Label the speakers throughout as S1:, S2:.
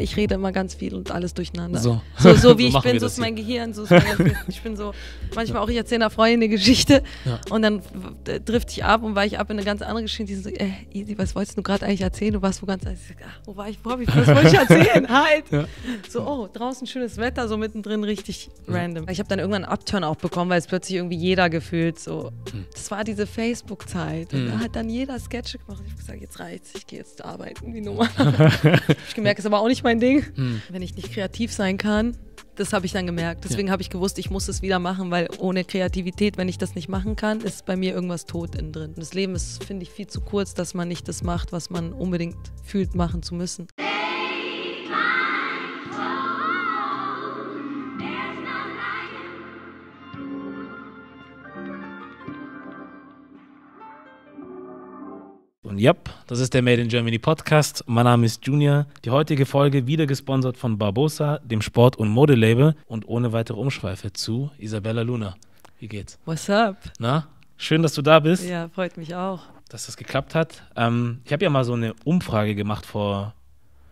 S1: Ich rede immer ganz viel und alles durcheinander. So, so, so wie so ich bin, so ist mein Gehirn, so ist mein Ich bin so, manchmal auch, ich erzähle einer Freundin eine Geschichte ja. und dann drifte ich ab und weiche ab in eine ganz andere Geschichte. Die sind so, äh, Easy, was wolltest du gerade eigentlich erzählen? Du warst wo ganz, ich sag, ach, wo war ich, wo hab ich, was wollte ich erzählen? halt! Ja. So, oh, draußen schönes Wetter, so mittendrin richtig mhm. random. Ich habe dann irgendwann einen Upturn auch bekommen, weil es plötzlich irgendwie jeder gefühlt so. Mhm. Das war diese Facebook-Zeit und da hm. hat dann jeder Sketche gemacht. Ich habe gesagt, jetzt reicht's, ich gehe jetzt arbeiten, wie normal. ich gemerkt, es ist aber auch nicht mal mein Ding. Hm. Wenn ich nicht kreativ sein kann, das habe ich dann gemerkt. Deswegen ja. habe ich gewusst, ich muss es wieder machen, weil ohne Kreativität, wenn ich das nicht machen kann, ist bei mir irgendwas tot innen drin. das Leben ist, finde ich, viel zu kurz, dass man nicht das macht, was man unbedingt fühlt, machen zu müssen.
S2: Und ja, yep, das ist der Made in Germany Podcast. Mein Name ist Junior. Die heutige Folge wieder gesponsert von Barbosa, dem Sport- und Modelabel und ohne weitere Umschweife zu Isabella Luna. Wie geht's? What's up? Na, schön, dass du da bist. Ja,
S1: freut mich auch. Dass
S2: das geklappt hat. Ähm, ich habe ja mal so eine Umfrage gemacht vor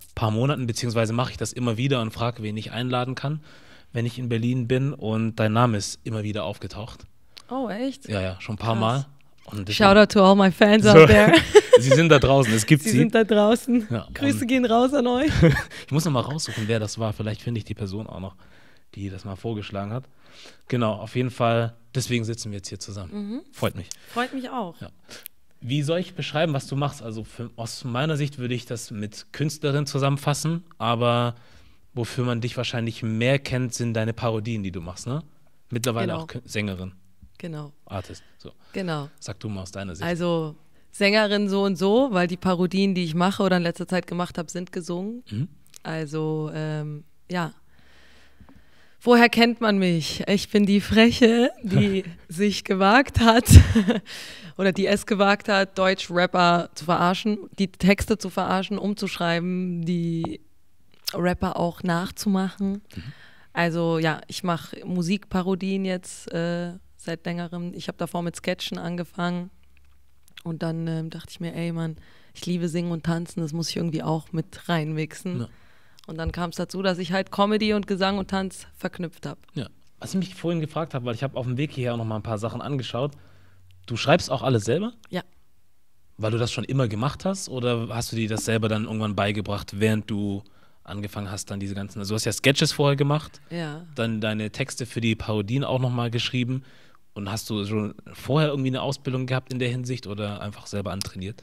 S2: ein paar Monaten, beziehungsweise mache ich das immer wieder und frage, wen ich einladen kann, wenn ich in Berlin bin. Und dein Name ist immer wieder aufgetaucht. Oh, echt? Ja, ja, schon ein paar Krass. Mal. Shout out to
S1: all my fans so, out there. sie sind
S2: da draußen, es gibt sie. Sie sind da draußen. Ja, Grüße gehen raus an euch. ich muss nochmal raussuchen, wer das war. Vielleicht finde ich die Person auch noch, die das mal vorgeschlagen hat. Genau, auf jeden Fall. Deswegen sitzen wir jetzt hier zusammen. Mhm. Freut mich. Freut mich auch. Ja. Wie soll ich beschreiben, was du machst? Also für, aus meiner Sicht würde ich das mit Künstlerin zusammenfassen, aber wofür man dich wahrscheinlich mehr kennt, sind deine Parodien, die du machst, ne? Mittlerweile genau. auch Sängerin.
S1: Genau. Artist. So. Genau. Sag du mal aus deiner Sicht. Also Sängerin so und so, weil die Parodien, die ich mache oder in letzter Zeit gemacht habe, sind gesungen. Mhm. Also ähm, ja. Woher kennt man mich? Ich bin die Freche, die sich gewagt hat oder die es gewagt hat, Deutsch-Rapper zu verarschen, die Texte zu verarschen, umzuschreiben, die Rapper auch nachzumachen. Mhm. Also ja, ich mache Musikparodien jetzt äh, seit längerem. Ich habe davor mit Sketchen angefangen und dann ähm, dachte ich mir, ey Mann, ich liebe Singen und Tanzen, das muss ich irgendwie auch mit reinmixen. Ja. Und dann kam es dazu, dass ich halt Comedy und Gesang und Tanz verknüpft habe. Ja. Was ich mich vorhin gefragt
S2: habe, weil ich habe auf dem Weg hierher auch noch mal ein paar Sachen angeschaut. Du schreibst auch alles selber? Ja. Weil du das schon immer gemacht hast oder hast du dir das selber dann irgendwann beigebracht, während du angefangen hast, dann diese ganzen, also du hast ja Sketches vorher gemacht, ja. dann deine Texte für die Parodien auch noch mal geschrieben. Und hast du schon vorher irgendwie eine Ausbildung gehabt in der Hinsicht oder einfach selber antrainiert?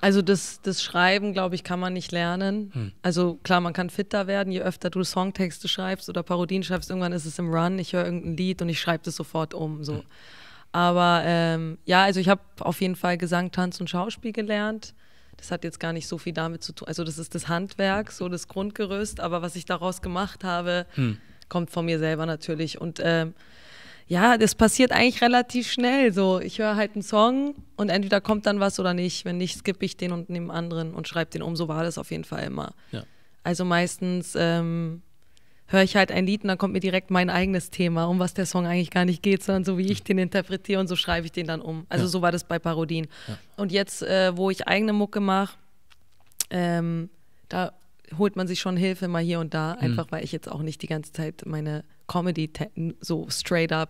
S1: Also das, das Schreiben, glaube ich, kann man nicht lernen. Hm. Also klar, man kann fitter werden, je öfter du Songtexte schreibst oder Parodien schreibst, irgendwann ist es im Run, ich höre irgendein Lied und ich schreibe das sofort um. So. Hm. Aber ähm, ja, also ich habe auf jeden Fall Gesang, Tanz und Schauspiel gelernt. Das hat jetzt gar nicht so viel damit zu tun. Also das ist das Handwerk, so das Grundgerüst, aber was ich daraus gemacht habe, hm. kommt von mir selber natürlich. Und ähm, ja, das passiert eigentlich relativ schnell. So, ich höre halt einen Song und entweder kommt dann was oder nicht. Wenn nicht, skippe ich den und nehme einen anderen und schreibe den um. So war das auf jeden Fall immer. Ja. Also meistens ähm, höre ich halt ein Lied und dann kommt mir direkt mein eigenes Thema, um was der Song eigentlich gar nicht geht, sondern so wie ich den interpretiere und so schreibe ich den dann um. Also ja. so war das bei Parodien. Ja. Und jetzt, äh, wo ich eigene Mucke mache, ähm, da holt man sich schon Hilfe mal hier und da, mhm. einfach mhm. weil ich jetzt auch nicht die ganze Zeit meine Comedy so straight up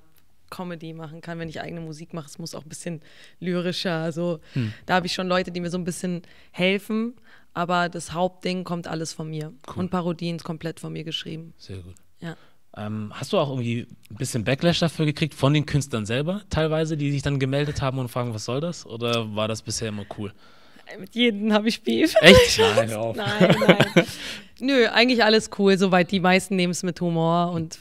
S1: Comedy machen kann, wenn ich eigene Musik mache. Es muss auch ein bisschen lyrischer. So. Also, hm. Da habe ich schon Leute, die mir so ein bisschen helfen. Aber das Hauptding kommt alles von mir. Cool. Und Parodien ist komplett von mir geschrieben. Sehr gut. Ja.
S2: Ähm, hast du auch irgendwie ein bisschen Backlash dafür gekriegt von den Künstlern selber teilweise, die sich dann gemeldet haben und fragen, was soll das? Oder war das bisher immer cool?
S1: Mit jedem habe ich Beef. Echt? Nein, auf. nein, nein. Nö, eigentlich alles cool, soweit die meisten nehmen es mit Humor und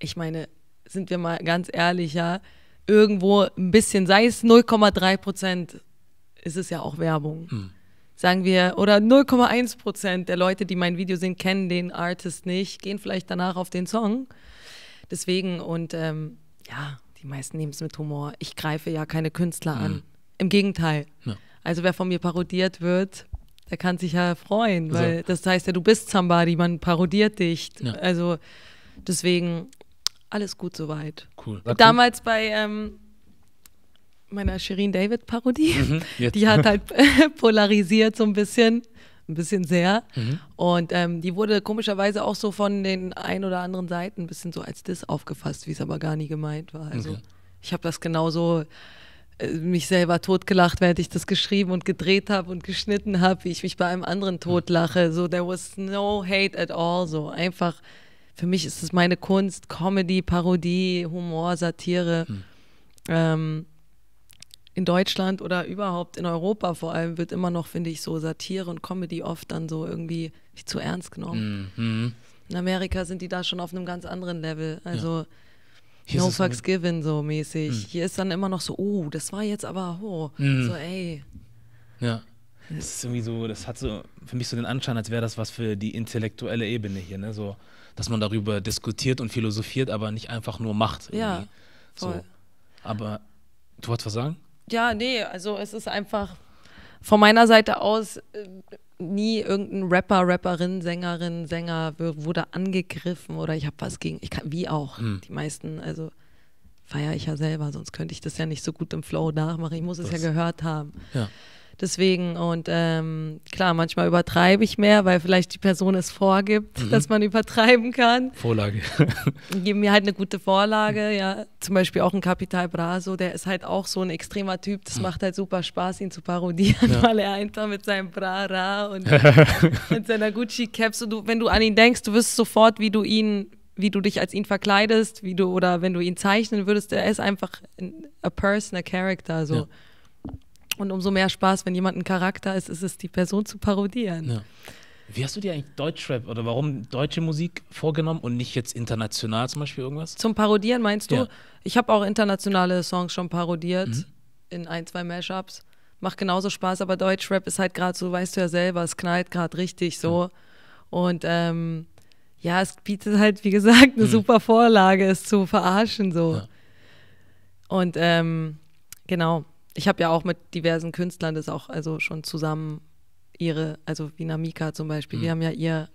S1: ich meine, sind wir mal ganz ehrlich, ja, irgendwo ein bisschen, sei es 0,3 Prozent, ist es ja auch Werbung. Mhm. Sagen wir, oder 0,1 Prozent der Leute, die mein Video sehen, kennen den Artist nicht, gehen vielleicht danach auf den Song. Deswegen, und ähm, ja, die meisten nehmen es mit Humor. Ich greife ja keine Künstler mhm. an. Hm. Im Gegenteil. Ja. Also wer von mir parodiert wird, der kann sich ja freuen, also weil also. das heißt ja, du bist somebody, man parodiert dich. Ja. Also deswegen, alles gut soweit. Cool. War Damals gut? bei ähm, meiner Shirin David Parodie, mhm, die hat halt äh, polarisiert so ein bisschen, ein bisschen sehr. Mhm. Und ähm, die wurde komischerweise auch so von den ein oder anderen Seiten ein bisschen so als Diss aufgefasst, wie es aber gar nie gemeint war. Also okay. ich habe das genauso äh, mich selber totgelacht, während ich das geschrieben und gedreht habe und geschnitten habe, wie ich mich bei einem anderen totlache. So, there was no hate at all. So, einfach für mich ist es meine Kunst, Comedy, Parodie, Humor, Satire. Hm. Ähm, in Deutschland oder überhaupt in Europa vor allem wird immer noch, finde ich, so Satire und Comedy oft dann so irgendwie zu ernst genommen. Mhm. In Amerika sind die da schon auf einem ganz anderen Level. Also ja. no fucks halt given so mäßig. Mhm. Hier ist dann immer noch so, oh, das war jetzt aber, oh, mhm. so ey.
S2: Ja. Das ist irgendwie so, das hat so für mich so den Anschein, als wäre das was für die intellektuelle Ebene hier, ne? So, dass man darüber diskutiert und philosophiert, aber nicht einfach nur macht. Irgendwie. Ja. Voll. So. Aber du wolltest was sagen?
S1: Ja, nee, also es ist einfach von meiner Seite aus äh, nie irgendein Rapper, Rapperin, Sängerin, Sänger wurde angegriffen oder ich habe was gegen. Ich kann, wie auch hm. die meisten, also feiere ich ja selber, sonst könnte ich das ja nicht so gut im Flow nachmachen. Ich muss das. es ja gehört haben. Ja. Deswegen und ähm, klar, manchmal übertreibe ich mehr, weil vielleicht die Person es vorgibt, mhm. dass man übertreiben kann. Vorlage. Geben mir halt eine gute Vorlage, ja. Zum Beispiel auch ein Capital Braso, der ist halt auch so ein extremer Typ. Das mhm. macht halt super Spaß, ihn zu parodieren, ja. weil er einfach mit seinem Bra-Ra und mit seiner gucci caps so du, wenn du an ihn denkst, du wirst sofort, wie du ihn wie du dich als ihn verkleidest, wie du oder wenn du ihn zeichnen würdest, er ist einfach a person, a character so. Ja. Und umso mehr Spaß, wenn jemand ein Charakter ist, ist es, die Person zu parodieren. Ja. Wie hast du dir eigentlich
S2: Deutschrap oder warum deutsche Musik vorgenommen und nicht jetzt international zum Beispiel irgendwas?
S1: Zum Parodieren meinst du? Ja. Ich habe auch internationale Songs schon parodiert mhm. in ein, zwei Mashups. Macht genauso Spaß, aber Deutschrap ist halt gerade so, weißt du ja selber, es knallt gerade richtig so. Mhm. Und ähm, ja, es bietet halt, wie gesagt, eine mhm. super Vorlage, es zu verarschen so. Ja. Und ähm, genau ich habe ja auch mit diversen Künstlern das auch also schon zusammen ihre, also wie Namika zum Beispiel, mhm. wir haben ja ihr,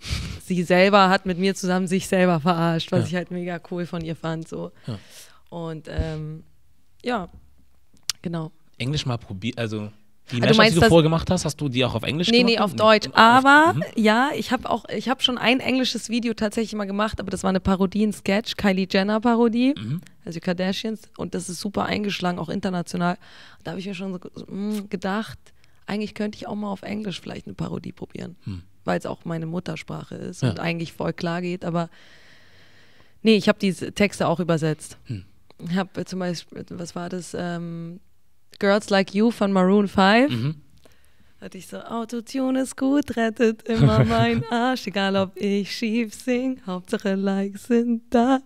S1: sie selber hat mit mir zusammen sich selber verarscht, was ja. ich halt mega cool von ihr fand. So. Ja. Und ähm, ja, genau.
S2: Englisch mal probiert, also die ah, Mashups, also die du vorgemacht hast, hast du die auch auf Englisch nee, gemacht? Nee, nee, auf Deutsch.
S1: Aber mhm. ja, ich habe auch, ich habe schon ein englisches Video tatsächlich mal gemacht, aber das war eine Parodie, ein Sketch, Kylie Jenner Parodie, mhm. also Kardashians. Und das ist super eingeschlagen, auch international. Da habe ich mir schon so, mh, hm, gedacht, eigentlich könnte ich auch mal auf Englisch vielleicht eine Parodie probieren, mhm. weil es auch meine Muttersprache ist ja. und eigentlich voll klar geht. Aber nee, ich habe diese Texte auch übersetzt. Hm. Ich habe zum Beispiel, was war das? Ähm, Girls Like You von Maroon 5. Mhm. Hatte ich so, Autotune ist gut, rettet immer meinen Arsch, egal ob ich schief sing, Hauptsache Likes sind da.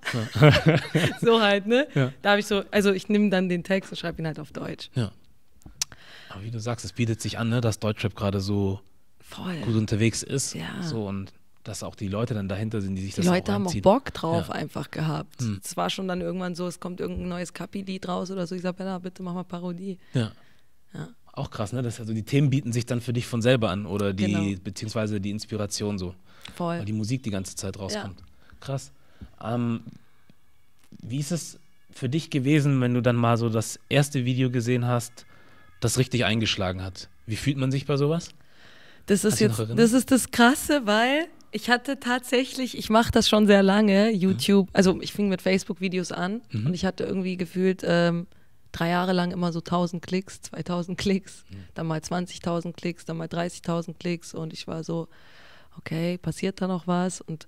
S1: so halt, ne? Ja. Da habe ich so, also ich nehme dann den Text und schreibe ihn halt auf Deutsch.
S2: Ja. Aber wie du sagst, es bietet sich an, ne, dass Deutschrap gerade so Voll. gut unterwegs ist. Ja. So und dass auch die Leute dann dahinter sind, die sich die das Leute auch haben auch Bock drauf ja. einfach gehabt. Hm.
S1: Es war schon dann irgendwann so, es kommt irgendein neues Kapi-Lied raus oder so. Isabella, bitte mach mal Parodie.
S2: Ja. ja. Auch krass, ne? Das, also die Themen bieten sich dann für dich von selber an oder die, genau. beziehungsweise die Inspiration so. Voll. Weil die Musik die ganze Zeit rauskommt. Ja. Krass. Ähm, wie ist es für dich gewesen, wenn du dann mal so das erste Video gesehen hast, das richtig eingeschlagen hat? Wie fühlt man sich bei sowas? Das ist jetzt, das
S1: ist das Krasse, weil ich hatte tatsächlich, ich mache das schon sehr lange, YouTube. Mhm. Also ich fing mit Facebook-Videos an mhm. und ich hatte irgendwie gefühlt ähm, drei Jahre lang immer so 1000 Klicks, 2000 Klicks, mhm. dann mal 20.000 Klicks, dann mal 30.000 Klicks und ich war so, okay, passiert da noch was? Und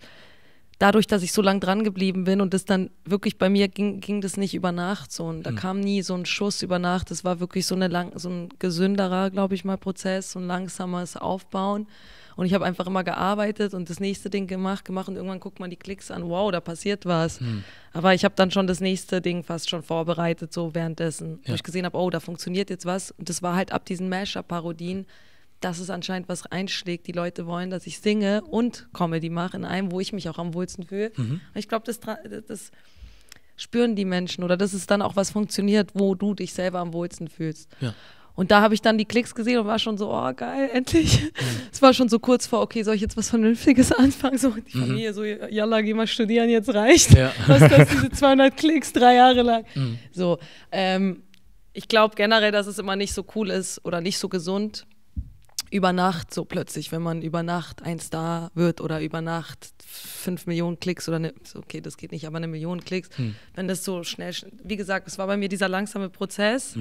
S1: dadurch, dass ich so lange dran geblieben bin und das dann wirklich bei mir ging, ging das nicht über Nacht so und da mhm. kam nie so ein Schuss über Nacht. Das war wirklich so, eine lang, so ein gesünderer, glaube ich mal, Prozess, so ein langsames Aufbauen. Und ich habe einfach immer gearbeitet und das nächste Ding gemacht, gemacht und irgendwann guckt man die Klicks an, wow, da passiert was. Mhm. Aber ich habe dann schon das nächste Ding fast schon vorbereitet, so währenddessen, ja. wo ich gesehen habe, oh, da funktioniert jetzt was. Und das war halt ab diesen Mashup-Parodien, dass es anscheinend was einschlägt. Die Leute wollen, dass ich singe und Comedy mache in einem, wo ich mich auch am wohlsten fühle. Mhm. Ich glaube, das, das spüren die Menschen oder dass es dann auch was funktioniert, wo du dich selber am wohlsten fühlst. Ja. Und da habe ich dann die Klicks gesehen und war schon so, oh geil, endlich. Mhm. Es mhm. war schon so kurz vor, okay, soll ich jetzt was Vernünftiges anfangen? So, die mhm. Familie so, jalla, geh mal studieren, jetzt reicht. Ja. Was kostet diese 200 Klicks, drei Jahre lang. Mhm. So, ähm, ich glaube generell, dass es immer nicht so cool ist oder nicht so gesund, über Nacht so plötzlich, wenn man über Nacht ein Star wird oder über Nacht fünf Millionen Klicks oder eine, okay, das geht nicht, aber eine Million Klicks, mhm. wenn das so schnell, wie gesagt, es war bei mir dieser langsame Prozess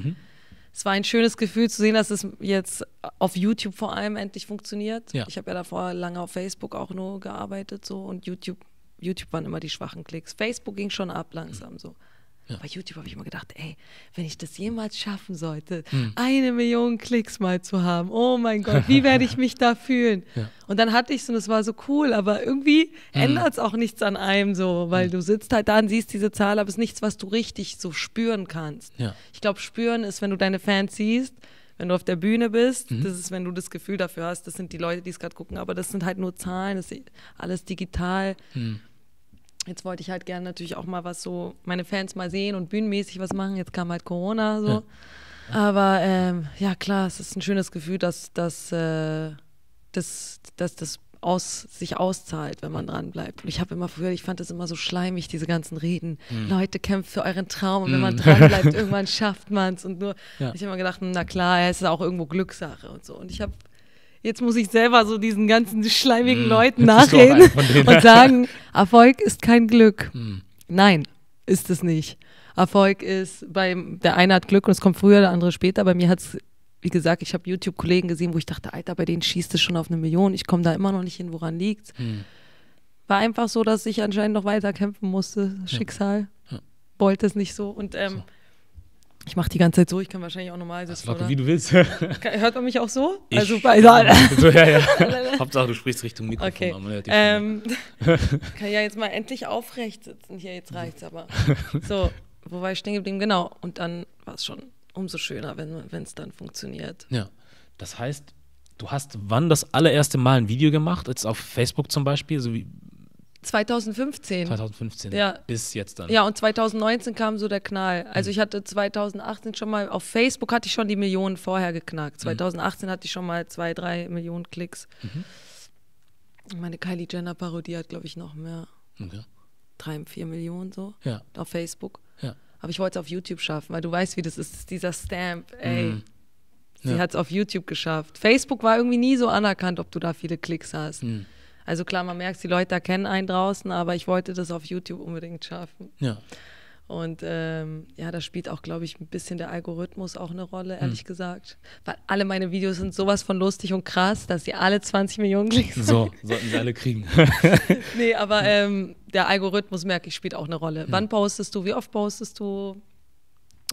S1: es war ein schönes Gefühl zu sehen, dass es jetzt auf YouTube vor allem endlich funktioniert. Ja. Ich habe ja davor lange auf Facebook auch nur gearbeitet so und YouTube, YouTube waren immer die schwachen Klicks. Facebook ging schon ab langsam mhm. so. Ja. Bei YouTube habe ich immer gedacht, ey, wenn ich das jemals schaffen sollte, hm. eine Million Klicks mal zu haben, oh mein Gott, wie werde ich mich da fühlen? Ja. Und dann hatte ich es und es war so cool, aber irgendwie hm. ändert es auch nichts an einem so, weil hm. du sitzt halt da und siehst diese Zahl, aber es ist nichts, was du richtig so spüren kannst. Ja. Ich glaube, spüren ist, wenn du deine Fans siehst, wenn du auf der Bühne bist, mhm. das ist, wenn du das Gefühl dafür hast, das sind die Leute, die es gerade gucken, aber das sind halt nur Zahlen, das ist alles digital. Mhm jetzt wollte ich halt gerne natürlich auch mal was so, meine Fans mal sehen und bühnenmäßig was machen. Jetzt kam halt Corona so. Ja. Aber ähm, ja, klar, es ist ein schönes Gefühl, dass, dass, äh, dass, dass das aus, sich auszahlt, wenn man dran bleibt. Und ich habe immer früher, ich fand das immer so schleimig, diese ganzen Reden. Mhm. Leute, kämpft für euren Traum und wenn man mhm. dran bleibt, irgendwann schafft man es. Und nur, ja. ich habe immer gedacht, na klar, es ist auch irgendwo Glückssache und so. Und ich habe jetzt muss ich selber so diesen ganzen schleimigen mm, Leuten nachreden und sagen, Erfolg ist kein Glück. Mm. Nein, ist es nicht. Erfolg ist, beim, der eine hat Glück und es kommt früher, der andere später. Bei mir hat es, wie gesagt, ich habe YouTube-Kollegen gesehen, wo ich dachte, Alter, bei denen schießt es schon auf eine Million. Ich komme da immer noch nicht hin, woran liegt. Mhm. War einfach so, dass ich anscheinend noch weiter kämpfen musste. Schicksal ja. Ja. wollte es nicht so. Und ähm, so ich mache die ganze Zeit so, ich kann wahrscheinlich auch normal sitzen. Locker, oder? wie du willst. Hört man mich auch so? Ich also bei so, ja, ja. Hauptsache, du sprichst Richtung Mikrofon. Okay. Man ähm, kann ja jetzt mal endlich aufrecht sitzen. Hier, jetzt reicht's aber. So, wo war ich stehen geblieben? Genau. Und dann war es schon umso schöner, wenn es dann funktioniert. Ja.
S2: Das heißt, du hast wann das allererste Mal ein Video gemacht? Jetzt auf Facebook zum Beispiel? Also wie,
S1: 2015. 2015. Ja. Bis jetzt dann. Ja, und 2019 kam so der Knall. Also mhm. ich hatte 2018 schon mal, auf Facebook hatte ich schon die Millionen vorher geknackt. 2018 mhm. hatte ich schon mal zwei, drei Millionen Klicks. Mhm. Meine Kylie Jenner Parodie hat, glaube ich, noch mehr. Okay. Drei, vier Millionen so. Ja. Auf Facebook. Ja. Aber ich wollte es auf YouTube schaffen, weil du weißt, wie das ist, dieser Stamp, ey. Mhm. Sie ja. hat es auf YouTube geschafft. Facebook war irgendwie nie so anerkannt, ob du da viele Klicks hast. Mhm. Also klar, man merkt, die Leute kennen einen draußen, aber ich wollte das auf YouTube unbedingt schaffen. Ja. Und ähm, ja, da spielt auch, glaube ich, ein bisschen der Algorithmus auch eine Rolle, ehrlich hm. gesagt. Weil alle meine Videos sind sowas von lustig und krass, dass sie alle 20 Millionen kriegen. So, sollten sie alle kriegen. nee, aber ähm, der Algorithmus, merke ich, spielt auch eine Rolle. Hm. Wann postest du, wie oft postest du?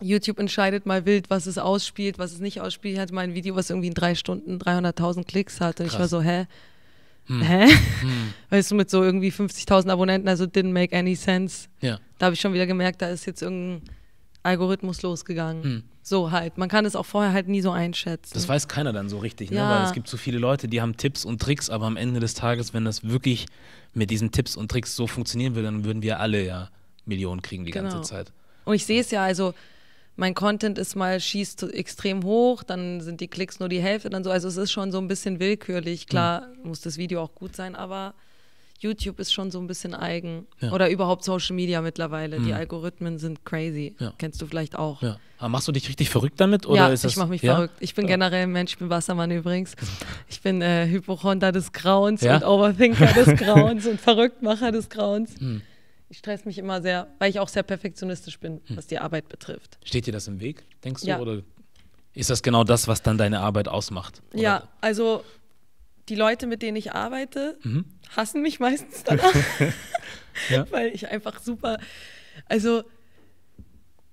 S1: YouTube entscheidet mal wild, was es ausspielt, was es nicht ausspielt. Ich hatte mal ein Video, was irgendwie in drei Stunden 300.000 Klicks hatte. Und ich war so, hä? Hm. Hä? Hm. Weißt du, mit so irgendwie 50.000 Abonnenten, also didn't make any sense. Ja. Da habe ich schon wieder gemerkt, da ist jetzt irgendein Algorithmus losgegangen. Hm. So halt. Man kann es auch vorher halt nie so einschätzen. Das weiß keiner dann so richtig, ne? ja. ne? weil es gibt
S2: so viele Leute, die haben Tipps und Tricks, aber am Ende des Tages, wenn das wirklich mit diesen Tipps und Tricks so funktionieren würde, dann würden wir alle ja Millionen kriegen die genau. ganze Zeit.
S1: Und ich sehe es ja, also mein Content ist mal schießt extrem hoch, dann sind die Klicks nur die Hälfte, dann so. Also es ist schon so ein bisschen willkürlich. Klar mhm. muss das Video auch gut sein, aber YouTube ist schon so ein bisschen eigen. Ja. Oder überhaupt Social Media mittlerweile. Mhm. Die Algorithmen sind crazy. Ja. Kennst du vielleicht auch. Ja.
S2: Aber machst du dich richtig verrückt damit? Oder ja, ist ich das, mach mich verrückt.
S1: Ich bin generell ein Mensch, ich bin Wassermann übrigens. Ich bin äh, Hypochonder des Grauens und Overthinker des Grauens und Verrücktmacher des Grauens. Mhm. Ich stress mich immer sehr, weil ich auch sehr perfektionistisch bin, hm. was die Arbeit betrifft.
S2: Steht dir das im Weg, denkst du? Oder ist das genau das, was dann deine Arbeit ausmacht?
S1: Oder? Ja, also die Leute, mit denen ich arbeite, mhm. hassen mich meistens danach, ja. weil ich einfach super, also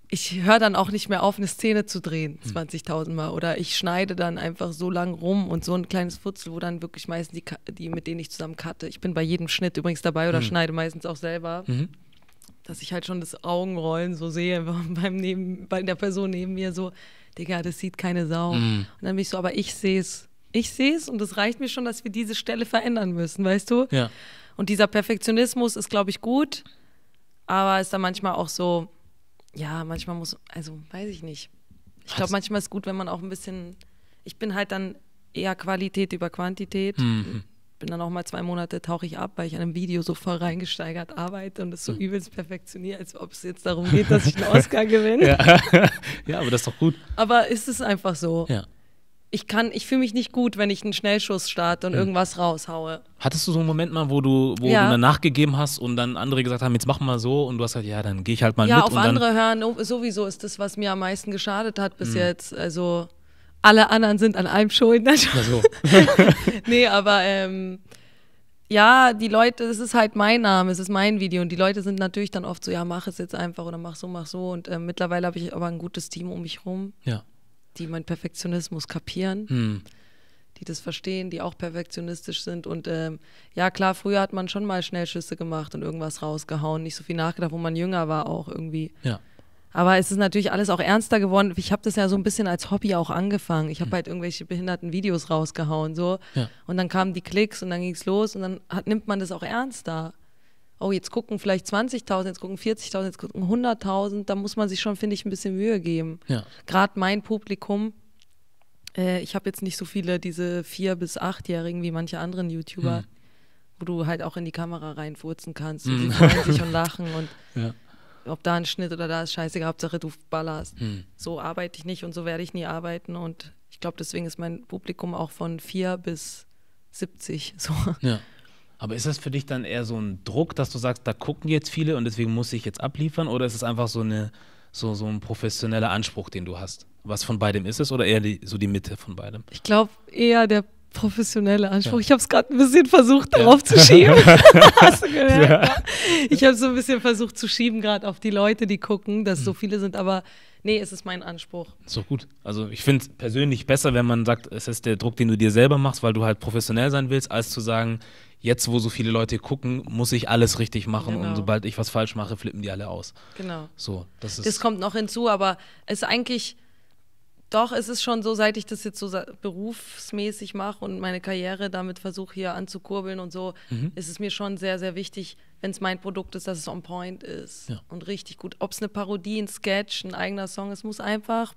S1: ich höre dann auch nicht mehr auf, eine Szene zu drehen, 20.000 hm. Mal. Oder ich schneide dann einfach so lang rum und so ein kleines Futzel, wo dann wirklich meistens die, die mit denen ich zusammen cutte. Ich bin bei jedem Schnitt übrigens dabei oder mhm. schneide meistens auch selber. Mhm. Dass ich halt schon das Augenrollen so sehe beim neben, bei der Person neben mir so, Digga, das sieht keine Sau. Mhm. Und dann bin ich so, aber ich sehe es. Ich sehe es und es reicht mir schon, dass wir diese Stelle verändern müssen, weißt du? Ja. Und dieser Perfektionismus ist, glaube ich, gut, aber ist dann manchmal auch so, ja, manchmal muss, also weiß ich nicht. Ich glaube, manchmal ist gut, wenn man auch ein bisschen, ich bin halt dann eher Qualität über Quantität. Mhm. Bin dann auch mal zwei Monate tauche ich ab, weil ich an einem Video so voll reingesteigert arbeite und es so mhm. übelst perfektioniere, als ob es jetzt darum geht, dass ich einen Oscar gewinne. Ja.
S2: ja. aber das ist doch gut.
S1: Aber ist es einfach so. Ja ich kann, ich fühle mich nicht gut, wenn ich einen Schnellschuss starte und mhm. irgendwas raushaue.
S2: Hattest du so einen Moment mal, wo du, wo ja. du nachgegeben hast und dann andere gesagt haben, jetzt mach mal so und du hast halt, ja, dann gehe ich halt mal ja, mit. Ja, auf andere
S1: hören oh, sowieso ist das, was mir am meisten geschadet hat bis mhm. jetzt. Also alle anderen sind an allem schuld. Also. nee, aber ähm, ja, die Leute, es ist halt mein Name, es ist mein Video und die Leute sind natürlich dann oft so, ja, mach es jetzt einfach oder mach so, mach so und äh, mittlerweile habe ich aber ein gutes Team um mich rum. Ja die meinen Perfektionismus kapieren, hm. die das verstehen, die auch perfektionistisch sind. Und ähm, ja, klar, früher hat man schon mal Schnellschüsse gemacht und irgendwas rausgehauen, nicht so viel nachgedacht, wo man jünger war auch irgendwie. Ja. Aber es ist natürlich alles auch ernster geworden. Ich habe das ja so ein bisschen als Hobby auch angefangen. Ich habe hm. halt irgendwelche behinderten Videos rausgehauen so. Ja. Und dann kamen die Klicks und dann ging es los und dann hat, nimmt man das auch ernster oh, jetzt gucken vielleicht 20.000, jetzt gucken 40.000, jetzt gucken 100.000, da muss man sich schon, finde ich, ein bisschen Mühe geben. Ja. Gerade mein Publikum, äh, ich habe jetzt nicht so viele diese 4- bis 8-Jährigen wie manche anderen YouTuber, mhm. wo du halt auch in die Kamera reinfurzen kannst und mhm. die hm. sich und lachen und ja. ob da ein Schnitt oder da ist scheißegal, Hauptsache du ballerst. Mhm. So arbeite ich nicht und so werde ich nie arbeiten und ich glaube, deswegen ist mein Publikum auch von 4 bis 70 so. Ja.
S2: Aber ist das für dich dann eher so ein Druck, dass du sagst, da gucken jetzt viele und deswegen muss ich jetzt abliefern? Oder ist es einfach so, eine, so, so ein professioneller Anspruch, den du hast? Was von beidem ist es oder eher die, so die Mitte von beidem?
S1: Ich glaube eher der professionelle Anspruch. Ja. Ich habe es gerade ein bisschen versucht, ja. darauf zu schieben. Hast du gehört? Ja. Ich habe so ein bisschen versucht zu schieben, gerade auf die Leute, die gucken, dass mhm. so hm. viele sind. Aber nee, es ist mein Anspruch.
S2: So gut. Also ich finde es persönlich besser, wenn man sagt, es ist der Druck, den du dir selber machst, weil du halt professionell sein willst, als zu sagen, jetzt, wo so viele Leute gucken, muss ich alles richtig machen genau. und sobald ich was falsch mache, flippen die alle aus. Genau. So, das, ist das
S1: kommt noch hinzu, aber es ist eigentlich, doch, es ist schon so, seit ich das jetzt so berufsmäßig mache und meine Karriere damit versuche hier anzukurbeln und so, mhm. ist es mir schon sehr, sehr wichtig, wenn es mein Produkt ist, dass es on point ist ja. und richtig gut. Ob es eine Parodie, ein Sketch, ein eigener Song, es muss einfach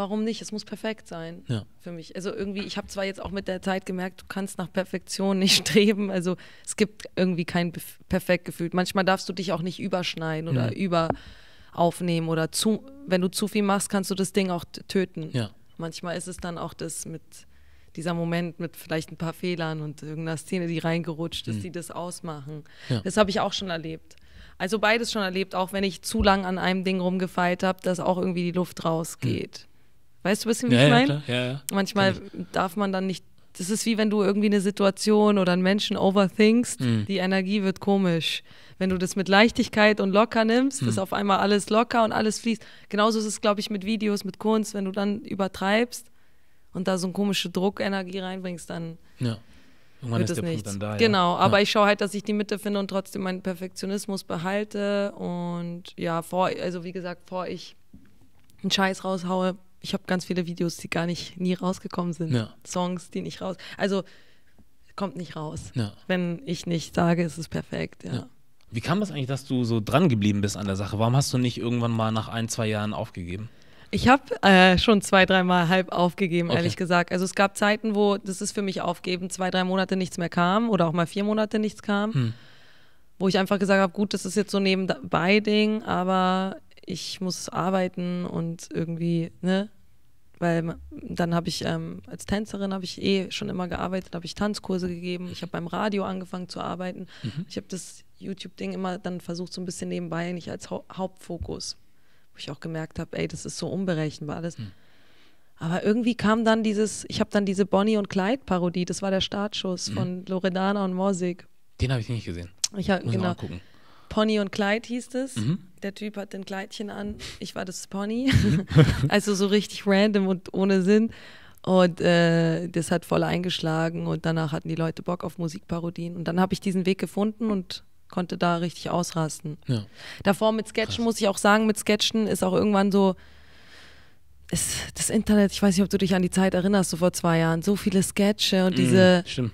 S1: warum nicht? Es muss perfekt sein ja. für mich. Also irgendwie, ich habe zwar jetzt auch mit der Zeit gemerkt, du kannst nach Perfektion nicht streben. Also es gibt irgendwie kein perfekt Gefühl. Manchmal darfst du dich auch nicht überschneiden oder mhm. über aufnehmen oder zu, wenn du zu viel machst, kannst du das Ding auch töten. Ja. Manchmal ist es dann auch das mit dieser Moment mit vielleicht ein paar Fehlern und irgendeiner Szene, die reingerutscht ist, mhm. die das ausmachen. Ja. Das habe ich auch schon erlebt. Also beides schon erlebt, auch wenn ich zu lang an einem Ding rumgefeilt habe, dass auch irgendwie die Luft rausgeht. Mhm. Weißt du ein bisschen, wie ja, ich meine? Ja, ja, Manchmal darf man dann nicht. Das ist wie wenn du irgendwie eine Situation oder einen Menschen overthinkst, mhm. die Energie wird komisch. Wenn du das mit Leichtigkeit und locker nimmst, mhm. ist hm. auf einmal alles locker und alles fließt. Genauso ist es, glaube ich, mit Videos, mit Kunst, wenn du dann übertreibst und da so eine komische Druckenergie reinbringst, dann ja. Irgendwann wird ist es der nichts. Punkt dann da, genau, aber ja. ich schaue halt, dass ich die Mitte finde und trotzdem meinen Perfektionismus behalte und ja, vor, also wie gesagt, vor ich einen Scheiß raushaue, ich habe ganz viele Videos, die gar nicht nie rausgekommen sind. Ja. Songs, die nicht raus. Also kommt nicht raus. Ja. Wenn ich nicht sage, ist es perfekt. Ja.
S2: Wie kam das eigentlich, dass du so dran geblieben bist an der Sache? Warum hast du nicht irgendwann mal nach ein, zwei Jahren aufgegeben?
S1: Ich habe äh, schon zwei, dreimal halb aufgegeben, okay. ehrlich gesagt. Also es gab Zeiten, wo das ist für mich aufgeben, zwei, drei Monate nichts mehr kam oder auch mal vier Monate nichts kam. Hm. Wo ich einfach gesagt habe, gut, das ist jetzt so nebenbei Ding, aber ich muss arbeiten und irgendwie, ne? Weil dann habe ich ähm, als Tänzerin habe ich eh schon immer gearbeitet, habe ich Tanzkurse gegeben, ich habe beim Radio angefangen zu arbeiten. Mhm. Ich habe das YouTube-Ding immer dann versucht, so ein bisschen nebenbei, nicht als Hau Hauptfokus. Wo ich auch gemerkt habe, ey, das ist so unberechenbar alles. Mhm. Aber irgendwie kam dann dieses, ich habe dann diese Bonnie und Clyde-Parodie, das war der Startschuss mhm. von Loredana und Morsig.
S2: Den habe ich nicht gesehen. Ich habe genau. Mal angucken.
S1: Pony und Kleid hieß es. Mhm. Der Typ hat ein Kleidchen an, mhm. ich war das Pony. Mhm. also so richtig random und ohne Sinn. Und äh, das hat voll eingeschlagen und danach hatten die Leute Bock auf Musikparodien. Und dann habe ich diesen Weg gefunden und konnte da richtig ausrasten. Ja. Davor mit Sketchen Krass. muss ich auch sagen, mit Sketchen ist auch irgendwann so, ist das Internet, ich weiß nicht, ob du dich an die Zeit erinnerst, so vor zwei Jahren, so viele Sketche und mhm, diese, Stimmt.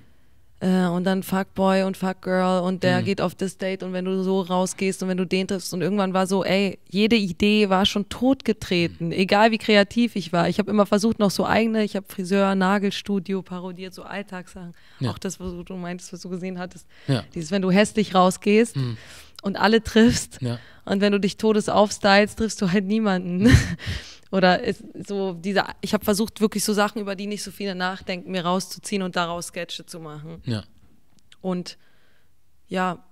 S1: Äh, und dann Fuckboy und Fuckgirl und der mhm. geht auf das Date und wenn du so rausgehst und wenn du den triffst und irgendwann war so, ey, jede Idee war schon totgetreten, mhm. egal wie kreativ ich war. Ich habe immer versucht, noch so eigene, ich habe Friseur, Nagelstudio parodiert, so Alltagssachen. Ja. Auch das, was du meintest, was du gesehen hattest. Ja. Dieses, wenn du hässlich rausgehst. Mhm und alle triffst. Ja. Und wenn du dich todes aufstylst, triffst du halt niemanden. Mhm. Oder so diese, ich habe versucht, wirklich so Sachen, über die nicht so viele nachdenken, mir rauszuziehen und daraus Sketche zu machen. Ja. Und ja,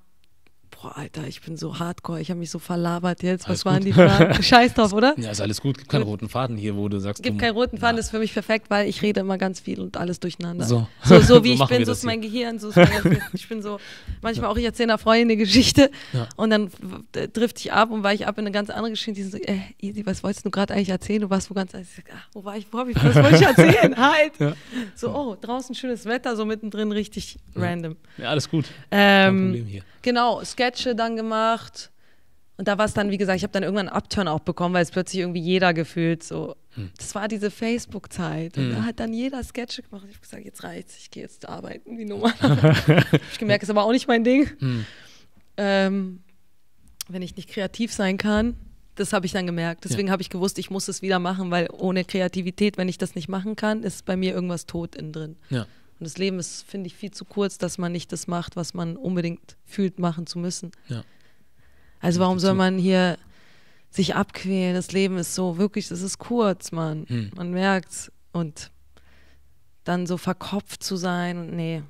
S1: boah, Alter, ich bin so hardcore, ich habe mich so verlabert jetzt. Alles was waren gut. die Fragen? Scheiß drauf, oder? Ja, ist alles gut. Gibt keinen
S2: roten Faden hier, wo du sagst. Gibt keinen
S1: roten Faden, ja. ist für mich perfekt, weil ich rede immer ganz viel und alles durcheinander. So, so, so wie so ich bin, so ist mein Gehirn, so ist mein Ich bin so, manchmal ja. auch ich erzähle einer Freundin eine Geschichte ja. und dann trifft ich ab und weiche ab in eine ganz andere Geschichte. Die so, äh, Easy, was wolltest du gerade eigentlich erzählen? Du warst wo ganz, ich sag, ach, wo war ich, wo habe ich, was wollte ich erzählen? halt. So, oh, draußen schönes Wetter, so mittendrin richtig random. Ja, alles gut. Ähm, Kein Problem hier. Genau, Sketch Sketche dann gemacht. Und da war es dann, wie gesagt, ich habe dann irgendwann einen Upturn auch bekommen, weil es plötzlich irgendwie jeder gefühlt so. Hm. Das war diese Facebook-Zeit. Und hm. da hat dann jeder Sketche gemacht. Ich habe gesagt, jetzt reicht's, ich gehe jetzt arbeiten, die Nummer. ich gemerkt, ist aber auch nicht mein Ding. Hm. Ähm, wenn ich nicht kreativ sein kann, das habe ich dann gemerkt. Deswegen ja. habe ich gewusst, ich muss es wieder machen, weil ohne Kreativität, wenn ich das nicht machen kann, ist bei mir irgendwas tot innen drin. Ja. Und das Leben ist, finde ich, viel zu kurz, dass man nicht das macht, was man unbedingt fühlt, machen zu müssen. Ja. Also warum soll man hier sich abquälen? Das Leben ist so, wirklich, das ist kurz, man. Hm. Man merkt's. Und dann so verkopft zu sein und nee,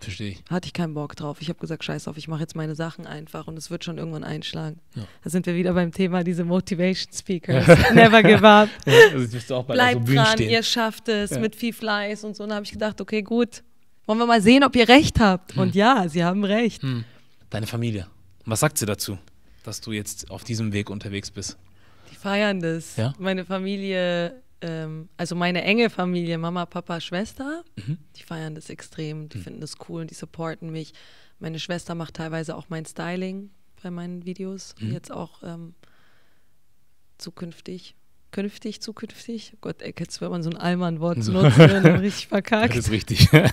S1: Verstehe ich. Hatte ich keinen Bock drauf. Ich habe gesagt, scheiß auf, ich mache jetzt meine Sachen einfach und es wird schon irgendwann einschlagen. Ja. Da sind wir wieder beim Thema, diese Motivation Speakers. Never give up. also Bleibt so dran, ihr schafft es ja. mit viel Fleiß und so. Und da habe ich gedacht, okay, gut, wollen wir mal sehen, ob ihr recht habt. Hm. Und ja, sie haben recht. Hm.
S2: Deine Familie, was sagt sie dazu, dass du jetzt auf diesem Weg unterwegs bist?
S1: Die feiern das. Ja? Meine Familie ähm, also meine enge Familie, Mama, Papa, Schwester, mhm. die feiern das extrem, die mhm. finden das cool und die supporten mich. Meine Schwester macht teilweise auch mein Styling bei meinen Videos, mhm. jetzt auch ähm, zukünftig. Künftig, zukünftig. Oh Gott, ey, jetzt wird man so ein Allmann-Wort so. nutzen, dann richtig verkackt. Das ist richtig. ja.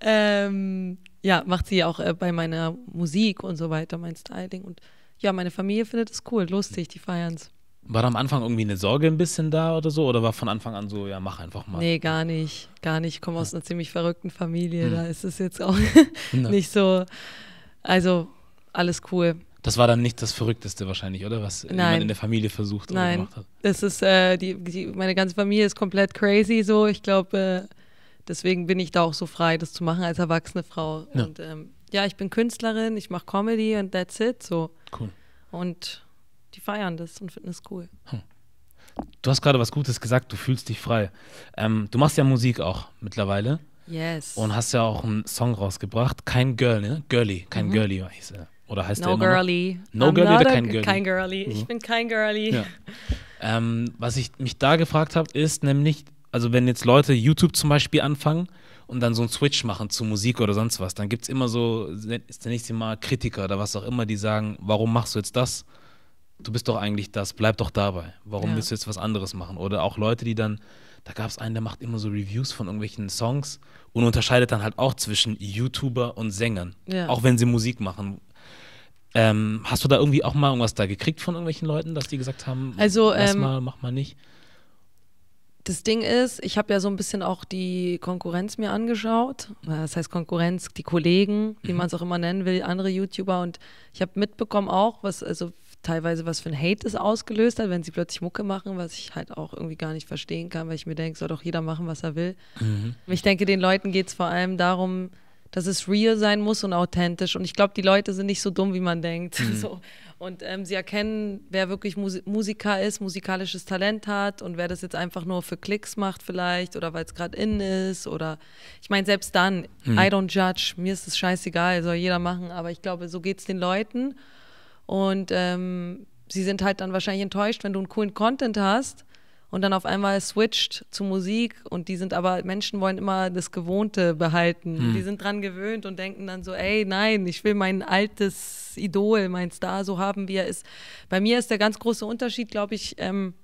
S1: ähm, ja, macht sie auch äh, bei meiner Musik und so weiter, mein Styling. Und ja, meine Familie findet es cool, lustig, die feiern es.
S2: War da am Anfang irgendwie eine Sorge ein bisschen da oder so? Oder war von Anfang an so, ja, mach einfach mal?
S1: Nee, gar nicht. Gar nicht. Ich komme aus einer ziemlich verrückten Familie. Hm. Da ist es jetzt auch nicht so. Also, alles cool.
S2: Das war dann nicht das Verrückteste wahrscheinlich, oder? Was Nein. jemand in der Familie versucht oder Nein. gemacht hat.
S1: Das ist, äh, die, die, meine ganze Familie ist komplett crazy so. Ich glaube, äh, deswegen bin ich da auch so frei, das zu machen als erwachsene Frau. Ja. Und ähm, ja, ich bin Künstlerin, ich mache Comedy und that's it. So. Cool. Und die feiern das und finden es cool.
S2: Hm. Du hast gerade was Gutes gesagt, du fühlst dich frei. Ähm, du machst ja Musik auch mittlerweile. Yes. Und hast ja auch einen Song rausgebracht. Kein Girl, ne? Girly, kein mhm. Girly hieß er. Oder heißt no der girly. No I'm girly oder kein girly? Kein girly. Ich mhm. bin kein girly. Ja. Ähm, was ich mich da gefragt habe, ist nämlich, also wenn jetzt Leute YouTube zum Beispiel anfangen und dann so einen Switch machen zu Musik oder sonst was, dann gibt es immer so, ist der nächste Mal Kritiker oder was auch immer, die sagen, warum machst du jetzt das? du bist doch eigentlich das, bleib doch dabei. Warum ja. willst du jetzt was anderes machen? Oder auch Leute, die dann, da gab es einen, der macht immer so Reviews von irgendwelchen Songs und unterscheidet dann halt auch zwischen YouTuber und Sängern, ja. auch wenn sie Musik machen. Ähm, hast du da irgendwie auch mal irgendwas da gekriegt von irgendwelchen Leuten,
S1: dass die gesagt haben, also, ähm, mal, mach mal nicht? Das Ding ist, ich habe ja so ein bisschen auch die Konkurrenz mir angeschaut. Das heißt Konkurrenz, die Kollegen, wie mhm. man es auch immer nennen will, andere YouTuber. Und ich habe mitbekommen auch, was, also teilweise, was für ein Hate es ausgelöst hat, wenn sie plötzlich Mucke machen, was ich halt auch irgendwie gar nicht verstehen kann, weil ich mir denke, soll doch jeder machen, was er will. Mhm. Ich denke, den Leuten geht es vor allem darum, dass es real sein muss und authentisch. Und ich glaube, die Leute sind nicht so dumm, wie man denkt. Mhm. So. Und ähm, sie erkennen, wer wirklich Musi Musiker ist, musikalisches Talent hat und wer das jetzt einfach nur für Klicks macht vielleicht oder weil es gerade in ist oder ich meine, selbst dann, mhm. I don't judge, mir ist es scheißegal, soll jeder machen, aber ich glaube, so geht es den Leuten. Und ähm, sie sind halt dann wahrscheinlich enttäuscht, wenn du einen coolen Content hast und dann auf einmal switcht zu Musik und die sind aber, Menschen wollen immer das Gewohnte behalten. Hm. Die sind dran gewöhnt und denken dann so, ey, nein, ich will mein altes Idol, mein Star so haben, wie er ist. Bei mir ist der ganz große Unterschied, glaube ich, ähm,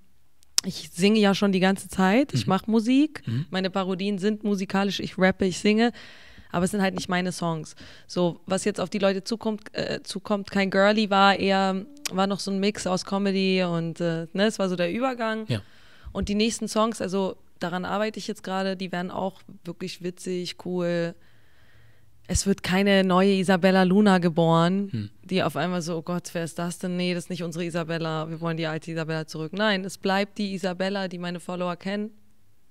S1: ich singe ja schon die ganze Zeit, ich mhm. mache Musik, mhm. meine Parodien sind musikalisch, ich rappe, ich singe aber es sind halt nicht meine Songs. So, was jetzt auf die Leute zukommt, äh, zukommt kein Girly war eher, war noch so ein Mix aus Comedy und äh, ne, es war so der Übergang. Ja. Und die nächsten Songs, also daran arbeite ich jetzt gerade, die werden auch wirklich witzig, cool. Es wird keine neue Isabella Luna geboren, hm. die auf einmal so, oh Gott, wer ist das denn? Nee, das ist nicht unsere Isabella, wir wollen die alte Isabella zurück. Nein, es bleibt die Isabella, die meine Follower kennen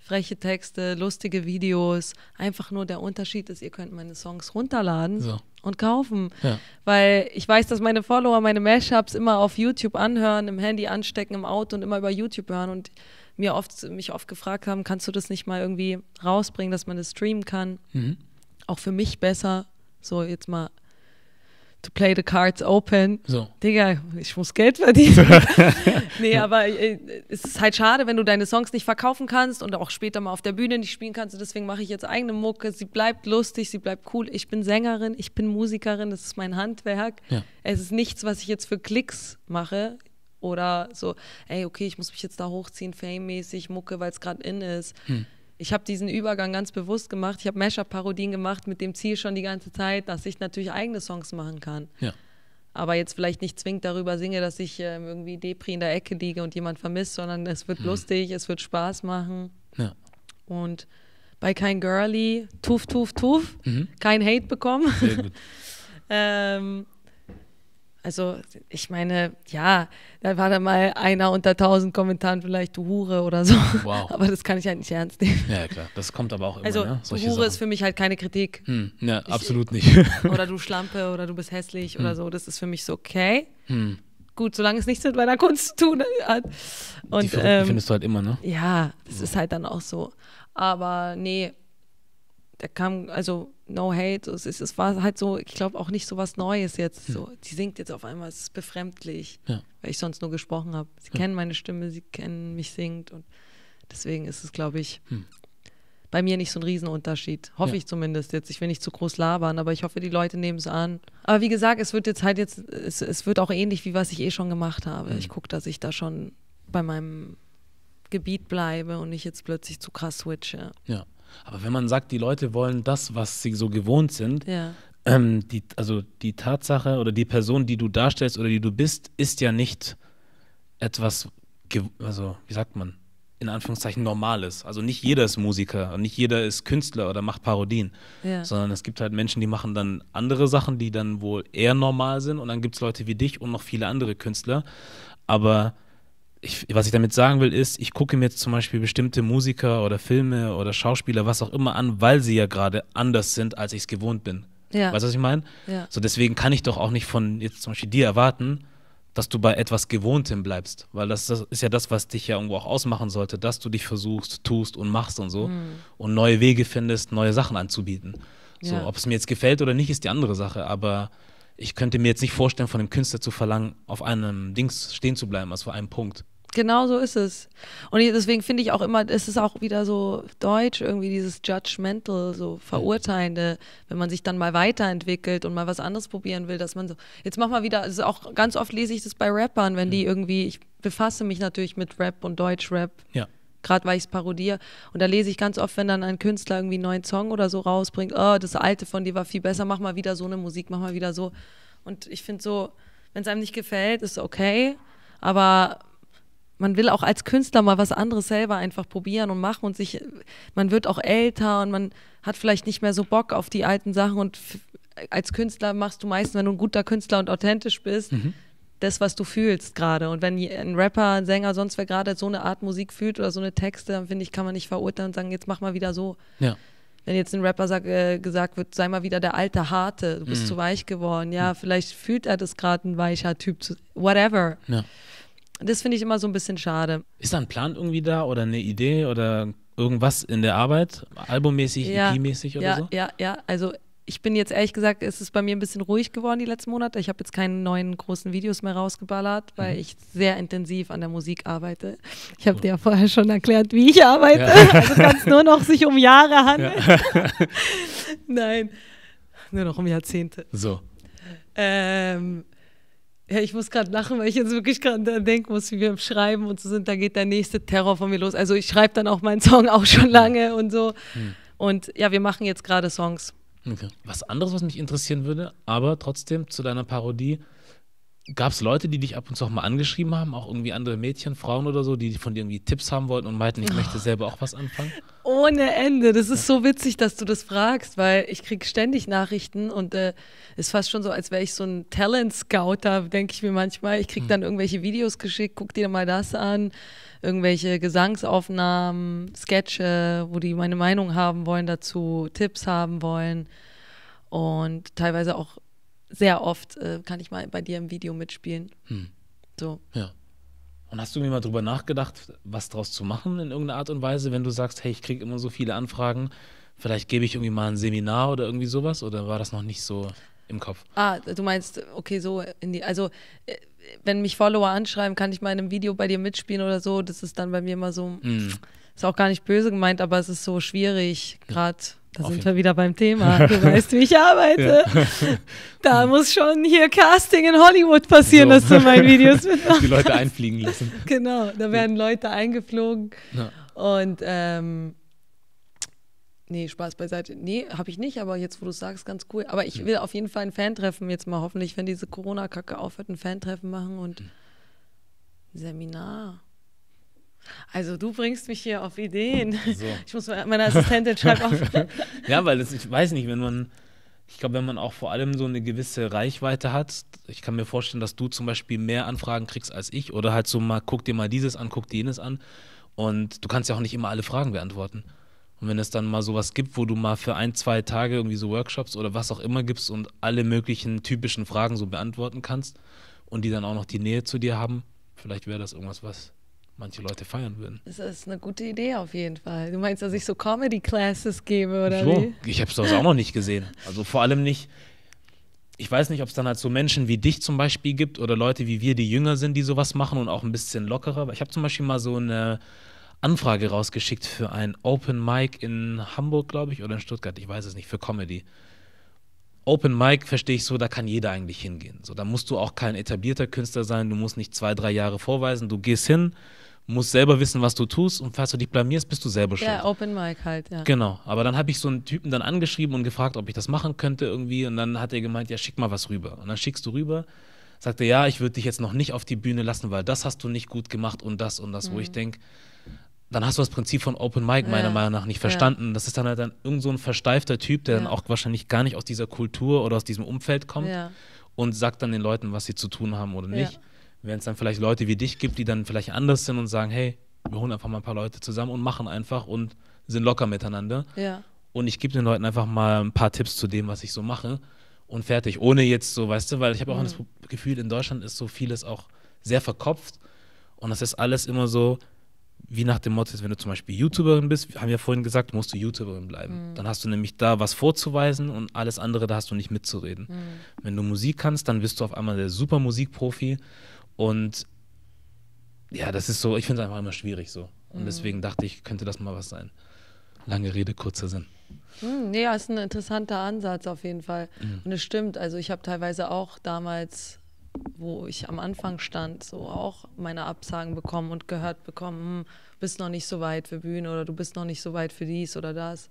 S1: freche Texte, lustige Videos. Einfach nur der Unterschied ist, ihr könnt meine Songs runterladen so. und kaufen. Ja. Weil ich weiß, dass meine Follower meine Mashups immer auf YouTube anhören, im Handy anstecken, im Auto und immer über YouTube hören und mir oft, mich oft gefragt haben, kannst du das nicht mal irgendwie rausbringen, dass man das streamen kann? Mhm. Auch für mich besser, so jetzt mal to play the cards open. So. Digga, ich muss Geld verdienen. nee, aber äh, es ist halt schade, wenn du deine Songs nicht verkaufen kannst und auch später mal auf der Bühne nicht spielen kannst. Und deswegen mache ich jetzt eigene Mucke. Sie bleibt lustig, sie bleibt cool. Ich bin Sängerin, ich bin Musikerin, das ist mein Handwerk. Ja. Es ist nichts, was ich jetzt für Klicks mache. Oder so, ey, okay, ich muss mich jetzt da hochziehen, fame-mäßig, Mucke, weil es gerade in ist. Hm ich habe diesen Übergang ganz bewusst gemacht. Ich habe Mashup-Parodien gemacht mit dem Ziel schon die ganze Zeit, dass ich natürlich eigene Songs machen kann. Ja. Aber jetzt vielleicht nicht zwingend darüber singe, dass ich äh, irgendwie Depri in der Ecke liege und jemand vermisst, sondern es wird mhm. lustig, es wird Spaß machen. Ja. Und bei kein Girlie, tuf, tuf, tuf, mhm. kein Hate bekommen. Sehr gut. ähm, also ich meine, ja, da war da mal einer unter tausend Kommentaren vielleicht, du Hure oder so. Wow. Aber das kann ich halt nicht ernst nehmen. Ja, klar. Das kommt aber auch immer, Also ne? Solche Hure Sachen. ist für mich halt keine Kritik. Hm. Ja, ne, ich, absolut nicht. oder du Schlampe oder du bist hässlich hm. oder so. Das ist für mich so okay. Hm. Gut, solange es nichts mit meiner Kunst zu tun hat. Und, Die ähm, findest du halt immer, ne? Ja, das ist halt dann auch so. Aber nee, da kam, also no hate, es, ist, es war halt so, ich glaube auch nicht so was Neues jetzt. Hm. So. Die singt jetzt auf einmal, es ist befremdlich, ja. weil ich sonst nur gesprochen habe. Sie ja. kennen meine Stimme, sie kennen mich singt und deswegen ist es, glaube ich, hm. bei mir nicht so ein Riesenunterschied. Hoffe ja. ich zumindest jetzt. Ich will nicht zu groß labern, aber ich hoffe, die Leute nehmen es an. Aber wie gesagt, es wird jetzt halt jetzt, es, es wird auch ähnlich wie was ich eh schon gemacht habe. Mhm. Ich gucke, dass ich da schon bei meinem Gebiet bleibe und nicht jetzt plötzlich zu krass switche.
S2: Ja. Aber wenn man sagt, die Leute wollen das, was sie so gewohnt sind, ja. ähm, die, also die Tatsache oder die Person, die du darstellst oder die du bist, ist ja nicht etwas, also wie sagt man, in Anführungszeichen Normales. Also nicht jeder ist Musiker und nicht jeder ist Künstler oder macht Parodien, ja. sondern es gibt halt Menschen, die machen dann andere Sachen, die dann wohl eher normal sind und dann gibt es Leute wie dich und noch viele andere Künstler. Aber ich, was ich damit sagen will, ist, ich gucke mir jetzt zum Beispiel bestimmte Musiker oder Filme oder Schauspieler, was auch immer an, weil sie ja gerade anders sind, als ich es gewohnt bin. Ja. Weißt du, was ich meine? Ja. So, deswegen kann ich doch auch nicht von jetzt zum Beispiel dir erwarten, dass du bei etwas Gewohntem bleibst, weil das, das ist ja das, was dich ja irgendwo auch ausmachen sollte, dass du dich versuchst, tust und machst und so mhm. und neue Wege findest, neue Sachen anzubieten. So, ja. ob es mir jetzt gefällt oder nicht, ist die andere Sache, aber ich könnte mir jetzt nicht vorstellen, von einem Künstler zu verlangen, auf einem Dings stehen zu bleiben, also vor einem Punkt.
S1: Genau so ist es. Und deswegen finde ich auch immer, es ist auch wieder so deutsch, irgendwie dieses Judgmental, so Verurteilende, wenn man sich dann mal weiterentwickelt und mal was anderes probieren will, dass man so, jetzt mach mal wieder, also auch ganz oft lese ich das bei Rappern, wenn die mhm. irgendwie, ich befasse mich natürlich mit Rap und Deutschrap. Ja gerade weil ich es parodiere. Und da lese ich ganz oft, wenn dann ein Künstler irgendwie einen neuen Song oder so rausbringt, oh, das alte von dir war viel besser, mach mal wieder so eine Musik, mach mal wieder so. Und ich finde so, wenn es einem nicht gefällt, ist okay, aber man will auch als Künstler mal was anderes selber einfach probieren und machen und sich, man wird auch älter und man hat vielleicht nicht mehr so Bock auf die alten Sachen und als Künstler machst du meistens, wenn du ein guter Künstler und authentisch bist, mhm. das, was du fühlst gerade. Und wenn ein Rapper, ein Sänger, sonst wer gerade so eine Art Musik fühlt oder so eine Texte, dann finde ich, kann man nicht verurteilen und sagen, jetzt mach mal wieder so. Ja. Wenn jetzt ein Rapper sag, äh, gesagt wird, sei mal wieder der alte Harte, du bist mhm. zu weich geworden. Ja, mhm. vielleicht fühlt er das gerade ein weicher Typ, zu, whatever. Ja. Das finde ich immer so ein bisschen schade.
S2: Ist da ein Plan irgendwie da oder eine Idee oder irgendwas in der Arbeit? Albummäßig, ja, EP-mäßig oder ja, so?
S1: Ja, ja, also ich bin jetzt ehrlich gesagt, es ist bei mir ein bisschen ruhig geworden die letzten Monate. Ich habe jetzt keine neuen großen Videos mehr rausgeballert, weil mhm. ich sehr intensiv an der Musik arbeite. Ich habe cool. dir ja vorher schon erklärt, wie ich arbeite. Ja. Also kann es nur noch sich um Jahre handeln. Ja. Nein, nur noch um Jahrzehnte. So. Ähm, ja, ich muss gerade lachen, weil ich jetzt wirklich gerade denken muss, wie wir im Schreiben und so sind. Da geht der nächste Terror von mir los. Also ich schreibe dann auch meinen Song auch schon lange und so. Hm. Und ja, wir machen jetzt gerade Songs.
S2: Okay. Was anderes, was mich interessieren würde, aber trotzdem zu deiner Parodie gab es Leute, die dich ab und zu auch mal angeschrieben haben, auch irgendwie andere Mädchen, Frauen oder so, die von dir irgendwie Tipps haben wollten und meinten, ich oh. möchte selber auch was anfangen?
S1: Ohne Ende. Das ist so witzig, dass du das fragst, weil ich kriege ständig Nachrichten und äh, ist fast schon so, als wäre ich so ein talent scouter denke ich mir manchmal. Ich kriege hm. dann irgendwelche Videos geschickt, guck dir mal das an, irgendwelche Gesangsaufnahmen, Sketche, wo die meine Meinung haben wollen dazu, Tipps haben wollen und teilweise auch sehr oft äh, kann ich mal bei dir im Video mitspielen. Hm. So.
S3: Ja.
S2: Und hast du mir mal drüber nachgedacht, was daraus zu machen in irgendeiner Art und Weise, wenn du sagst, hey, ich kriege immer so viele Anfragen, vielleicht gebe ich irgendwie mal ein Seminar oder irgendwie sowas? Oder war das noch nicht so im Kopf?
S1: Ah, du meinst, okay, so in die, also äh, wenn mich Follower anschreiben, kann ich mal in einem Video bei dir mitspielen oder so. Das ist dann bei mir immer so, hm. ist auch gar nicht böse gemeint, aber es ist so schwierig, gerade. Ja da Auf sind wir wieder beim Thema. Du weißt, wie ich arbeite. Ja. Da muss schon hier Casting in Hollywood passieren, so. dass du meine Videos mitmachst. Die Leute einfliegen lassen. Genau, da werden Leute eingeflogen. Ja. Und ähm, Nee, Spaß beiseite. Nee, habe ich nicht, aber jetzt, wo du sagst, ganz cool. Aber ich will auf jeden Fall ein Fantreffen jetzt mal hoffentlich, wenn diese Corona-Kacke aufhört, ein Fantreffen machen und ein hm. Seminar. Also du bringst mich hier auf Ideen. So. Ich muss meine Assistentin schreiben auf. ja,
S2: weil das, ich weiß nicht, wenn man, ich glaube, wenn man auch vor allem so eine gewisse Reichweite hat, ich kann mir vorstellen, dass du zum Beispiel mehr Anfragen kriegst als ich oder halt so mal, guck dir mal dieses an, guck dir jenes an und du kannst ja auch nicht immer alle Fragen beantworten. Und wenn es dann mal sowas gibt, wo du mal für ein, zwei Tage irgendwie so Workshops oder was auch immer gibst und alle möglichen typischen Fragen so beantworten kannst und die dann auch noch die Nähe zu dir haben, vielleicht wäre das irgendwas, was manche Leute feiern würden.
S1: Das ist eine gute Idee auf jeden Fall. Du meinst, dass ich so Comedy-Classes gebe oder so? Wie? Ich habe es auch noch
S2: nicht gesehen. Also vor allem nicht. Ich weiß nicht, ob es dann halt so Menschen wie dich zum Beispiel gibt oder Leute wie wir, die jünger sind, die sowas machen und auch ein bisschen lockerer. Ich habe zum Beispiel mal so eine Anfrage rausgeschickt für ein Open Mic in Hamburg, glaube ich, oder in Stuttgart. Ich weiß es nicht, für Comedy. Open Mic verstehe ich so, da kann jeder eigentlich hingehen. So, da musst du auch kein etablierter Künstler sein, du musst nicht zwei, drei Jahre vorweisen. Du gehst hin, musst selber wissen, was du tust und falls du dich blamierst, bist du selber schuld.
S1: Ja, Open Mic halt, ja. Genau,
S2: aber dann habe ich so einen Typen dann angeschrieben und gefragt, ob ich das machen könnte irgendwie und dann hat er gemeint, ja, schick mal was rüber. Und dann schickst du rüber, sagt er, ja, ich würde dich jetzt noch nicht auf die Bühne lassen, weil das hast du nicht gut gemacht und das und das, mhm. wo ich mhm. denke, dann hast du das Prinzip von Open Mic meiner ja. Meinung nach nicht verstanden. Ja. Das ist dann halt dann irgend so ein versteifter Typ, der ja. dann auch wahrscheinlich gar nicht aus dieser Kultur oder aus diesem Umfeld kommt und sagt dann den Leuten, was sie zu tun haben oder nicht wenn es dann vielleicht Leute wie dich gibt, die dann vielleicht anders sind und sagen, hey, wir holen einfach mal ein paar Leute zusammen und machen einfach und sind locker miteinander. Ja. Und ich gebe den Leuten einfach mal ein paar Tipps zu dem, was ich so mache und fertig. Ohne jetzt so, weißt du, weil ich habe auch mhm. das Gefühl, in Deutschland ist so vieles auch sehr verkopft und das ist alles immer so, wie nach dem Motto, wenn du zum Beispiel YouTuberin bist, wir haben ja vorhin gesagt, musst du YouTuberin bleiben. Mhm. Dann hast du nämlich da was vorzuweisen und alles andere, da hast du nicht mitzureden. Mhm. Wenn du Musik kannst, dann bist du auf einmal der super Musikprofi und ja, das ist so, ich finde es einfach immer schwierig so. Und mhm. deswegen dachte ich, könnte das mal was sein. Lange Rede, kurzer Sinn.
S1: Hm, ja, ist ein interessanter Ansatz auf jeden Fall. Mhm. Und es stimmt, also ich habe teilweise auch damals, wo ich am Anfang stand, so auch meine Absagen bekommen und gehört bekommen, hm, bist noch nicht so weit für Bühne oder du bist noch nicht so weit für dies oder das.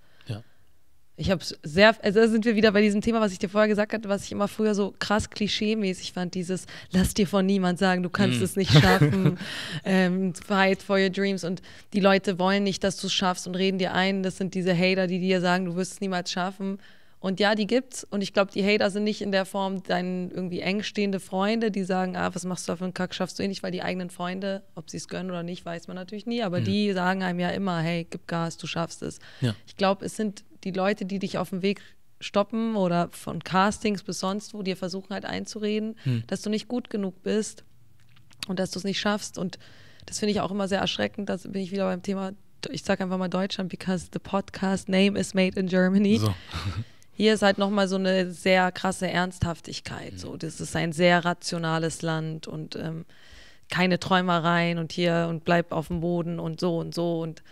S1: Ich habe sehr, also da sind wir wieder bei diesem Thema, was ich dir vorher gesagt hatte, was ich immer früher so krass klischee-mäßig fand, dieses lass dir von niemand sagen, du kannst mm. es nicht schaffen, ähm, fight for your dreams und die Leute wollen nicht, dass du es schaffst und reden dir ein, das sind diese Hater, die dir sagen, du wirst es niemals schaffen und ja, die gibt's und ich glaube, die Hater sind nicht in der Form deinen irgendwie engstehende Freunde, die sagen, ah, was machst du da für einen Kack, schaffst du eh nicht, weil die eigenen Freunde, ob sie es gönnen oder nicht, weiß man natürlich nie, aber mm. die sagen einem ja immer, hey, gib Gas, du schaffst es. Ja. Ich glaube, es sind die Leute, die dich auf dem Weg stoppen oder von Castings bis sonst wo dir versuchen halt einzureden, hm. dass du nicht gut genug bist und dass du es nicht schaffst. Und das finde ich auch immer sehr erschreckend. Da bin ich wieder beim Thema, ich sage einfach mal Deutschland, because the podcast name is made in Germany. So. Hier ist halt nochmal so eine sehr krasse Ernsthaftigkeit. Hm. So, das ist ein sehr rationales Land und ähm, keine Träumereien und hier und bleib auf dem Boden und so und so und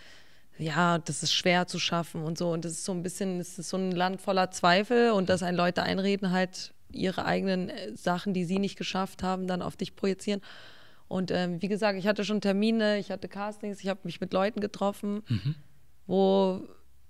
S1: ja, das ist schwer zu schaffen und so. Und das ist so ein bisschen, es ist so ein Land voller Zweifel und dass ein Leute einreden, halt ihre eigenen äh, Sachen, die sie nicht geschafft haben, dann auf dich projizieren. Und ähm, wie gesagt, ich hatte schon Termine, ich hatte Castings, ich habe mich mit Leuten getroffen, mhm. wo,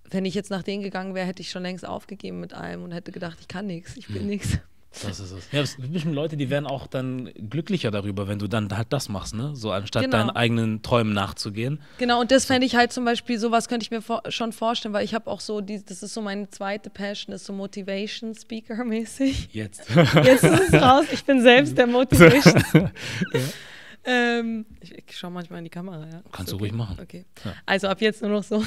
S1: wenn ich jetzt nach denen gegangen wäre, hätte ich schon längst aufgegeben mit allem und hätte gedacht, ich kann nichts, ich bin mhm. nichts.
S2: Das ist es. Ja, es gibt bestimmt Leute, die werden auch dann glücklicher darüber, wenn du dann halt das machst, ne? So anstatt genau. deinen eigenen Träumen nachzugehen.
S1: Genau, und das fände ich halt zum Beispiel, sowas könnte ich mir vor schon vorstellen, weil ich habe auch so, die, das ist so meine zweite Passion, ist so Motivation Speaker mäßig. Jetzt. Jetzt ist es raus, ich bin selbst der Motivation. ja. Ähm, ich, ich schaue manchmal in die Kamera, ja. Kannst du ruhig machen. Okay. Ja. Also ab jetzt nur noch so.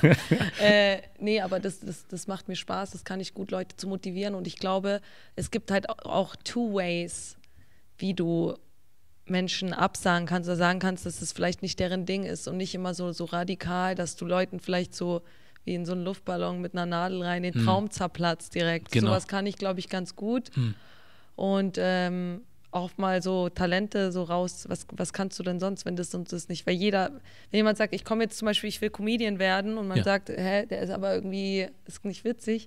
S1: äh, nee, aber das, das, das macht mir Spaß, das kann ich gut, Leute zu motivieren. Und ich glaube, es gibt halt auch two ways, wie du Menschen absagen kannst oder sagen kannst, dass es vielleicht nicht deren Ding ist und nicht immer so, so radikal, dass du Leuten vielleicht so wie in so einen Luftballon mit einer Nadel rein den hm. Traum zerplatzt direkt. Genau. was kann ich, glaube ich, ganz gut. Hm. Und ähm, auch mal so Talente so raus, was, was kannst du denn sonst, wenn das und das nicht? Weil jeder, wenn jemand sagt, ich komme jetzt zum Beispiel, ich will Comedian werden und man ja. sagt, hä, der ist aber irgendwie, ist nicht witzig,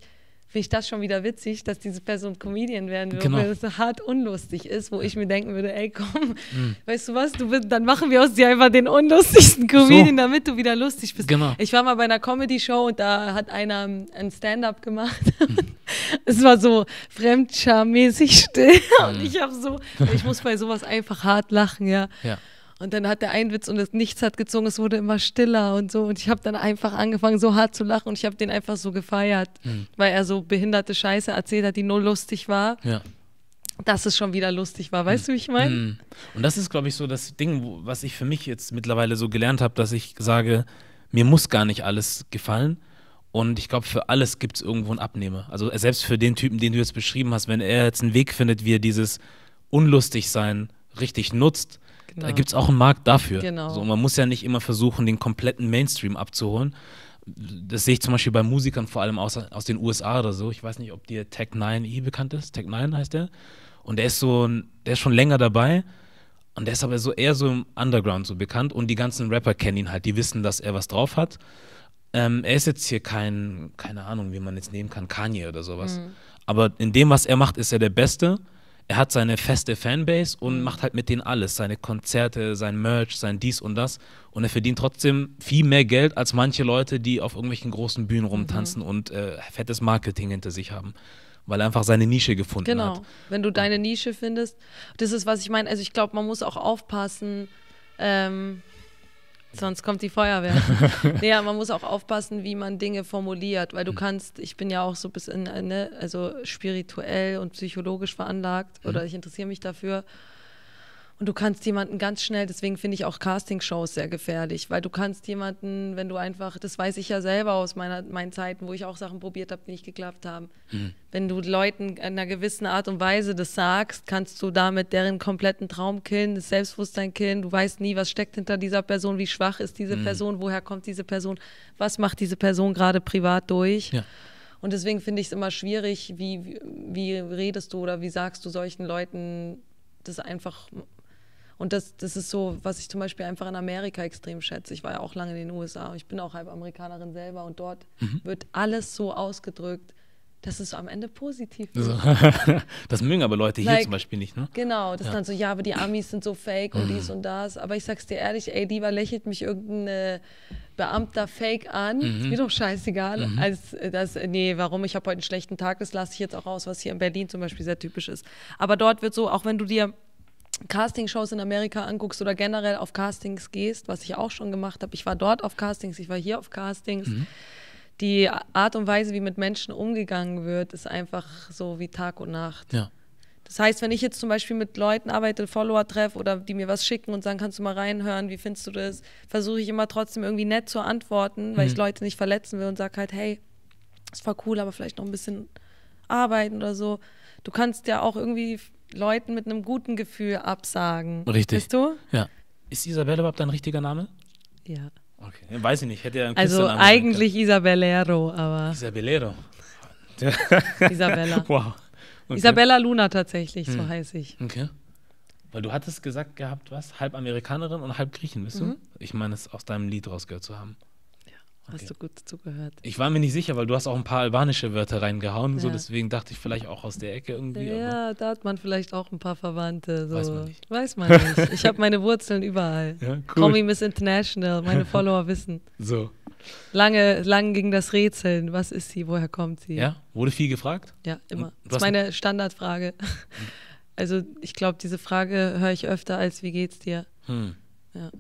S1: finde ich das schon wieder witzig, dass diese Person Comedian werden würde, genau. weil es so hart unlustig ist, wo ich mir denken würde, ey komm, mhm. weißt du was, du bist, dann machen wir aus dir einfach den unlustigsten Comedian, so. damit du wieder lustig bist. Genau. Ich war mal bei einer Comedy-Show und da hat einer ähm, ein Stand-up gemacht. Mhm. es war so fremdscharmäßig still mhm. und ich habe so, ich muss bei sowas einfach hart lachen, ja. Ja. Und dann hat der einen Witz und das Nichts hat gezogen, es wurde immer stiller und so. Und ich habe dann einfach angefangen, so hart zu lachen und ich habe den einfach so gefeiert, mhm. weil er so behinderte Scheiße erzählt hat, die nur lustig war. Ja dass es schon wieder lustig war. Weißt du, wie ich meine? Mhm.
S2: Und das ist, glaube ich, so das Ding, was ich für mich jetzt mittlerweile so gelernt habe, dass ich sage, mir muss gar nicht alles gefallen. Und ich glaube, für alles gibt es irgendwo einen Abnehmer. Also äh, selbst für den Typen, den du jetzt beschrieben hast, wenn er jetzt einen Weg findet, wie er dieses Unlustigsein richtig nutzt Genau. Da gibt es auch einen Markt dafür. Genau. So, man muss ja nicht immer versuchen, den kompletten Mainstream abzuholen. Das sehe ich zum Beispiel bei Musikern, vor allem aus, aus den USA oder so. Ich weiß nicht, ob dir Tech 9E eh bekannt ist. Tech 9 heißt der. Und der ist so, der ist schon länger dabei. Und der ist aber so eher so im Underground so bekannt. Und die ganzen Rapper kennen ihn halt. Die wissen, dass er was drauf hat. Ähm, er ist jetzt hier kein, keine Ahnung, wie man jetzt nehmen kann, Kanye oder sowas. Mhm. Aber in dem, was er macht, ist er der Beste er hat seine feste Fanbase und macht halt mit denen alles. Seine Konzerte, sein Merch, sein dies und das. Und er verdient trotzdem viel mehr Geld als manche Leute, die auf irgendwelchen großen Bühnen mhm. rumtanzen mhm. und äh, fettes Marketing hinter sich haben weil er einfach seine Nische gefunden genau. hat.
S1: Genau, wenn du deine Nische findest. Das ist, was ich meine. Also ich glaube, man muss auch aufpassen, ähm, Sonst kommt die Feuerwehr. naja, man muss auch aufpassen, wie man Dinge formuliert, weil du kannst, ich bin ja auch so bis in, äh, ne, also spirituell und psychologisch veranlagt oder mhm. ich interessiere mich dafür. Und du kannst jemanden ganz schnell, deswegen finde ich auch Castingshows sehr gefährlich, weil du kannst jemanden, wenn du einfach, das weiß ich ja selber aus meiner, meinen Zeiten, wo ich auch Sachen probiert habe, die nicht geklappt haben. Mhm. Wenn du Leuten in einer gewissen Art und Weise das sagst, kannst du damit deren kompletten Traum killen, das Selbstbewusstsein killen. Du weißt nie, was steckt hinter dieser Person, wie schwach ist diese mhm. Person, woher kommt diese Person, was macht diese Person gerade privat durch. Ja. Und deswegen finde ich es immer schwierig, wie, wie redest du oder wie sagst du solchen Leuten das einfach und das, das ist so, was ich zum Beispiel einfach in Amerika extrem schätze. Ich war ja auch lange in den USA und ich bin auch halb Amerikanerin selber und dort mhm. wird alles so ausgedrückt, dass es am Ende positiv ist. Also,
S2: das mögen aber Leute hier zum Beispiel nicht, ne? Genau, das ja. dann so,
S1: ja, aber die Amis sind so fake und mhm. dies und das. Aber ich sag's dir ehrlich, ey, lieber lächelt mich irgendein Beamter fake an. Mhm. Ist mir doch scheißegal. Mhm. Als äh, das, äh, nee, warum, ich habe heute einen schlechten Tag, das lasse ich jetzt auch raus, was hier in Berlin zum Beispiel sehr typisch ist. Aber dort wird so, auch wenn du dir Castingshows in Amerika anguckst oder generell auf Castings gehst, was ich auch schon gemacht habe. Ich war dort auf Castings, ich war hier auf Castings. Mhm. Die Art und Weise, wie mit Menschen umgegangen wird, ist einfach so wie Tag und Nacht. Ja. Das heißt, wenn ich jetzt zum Beispiel mit Leuten arbeite, Follower treffe oder die mir was schicken und sagen, kannst du mal reinhören, wie findest du das, versuche ich immer trotzdem irgendwie nett zu antworten, weil mhm. ich Leute nicht verletzen will und sage halt, hey, das war cool, aber vielleicht noch ein bisschen arbeiten oder so. Du kannst ja auch irgendwie Leuten mit einem guten Gefühl absagen. Richtig. Bist du? Ja. Ist
S2: Isabelle überhaupt dein richtiger Name? Ja. Okay, weiß ich nicht. Hätte ja einen Also eigentlich
S1: Isabellero,
S2: aber. Isabellero. Isabella. Wow. Okay. Isabella Luna tatsächlich, so hm. heiße ich. Okay. Weil du hattest gesagt gehabt, was? Halb Amerikanerin und halb Griechen, bist mhm. du? Ich meine, es aus deinem Lied rausgehört zu haben.
S1: Okay. Hast du gut zugehört? Ich
S2: war mir nicht sicher, weil du hast auch ein paar albanische Wörter reingehauen, ja. so deswegen dachte ich vielleicht auch aus der Ecke irgendwie. Ja,
S1: da hat man vielleicht auch ein paar Verwandte. So. Weiß man nicht. Weiß man nicht. Ich habe meine Wurzeln überall. Ja, cool. Call me Miss International, meine Follower wissen. So. Lange, lang ging das Rätseln. Was ist sie? Woher kommt sie? Ja, wurde viel gefragt? Ja, immer. Das ist meine Standardfrage. Hm. Also ich glaube, diese Frage höre ich öfter als wie geht's dir? Hm. Ja.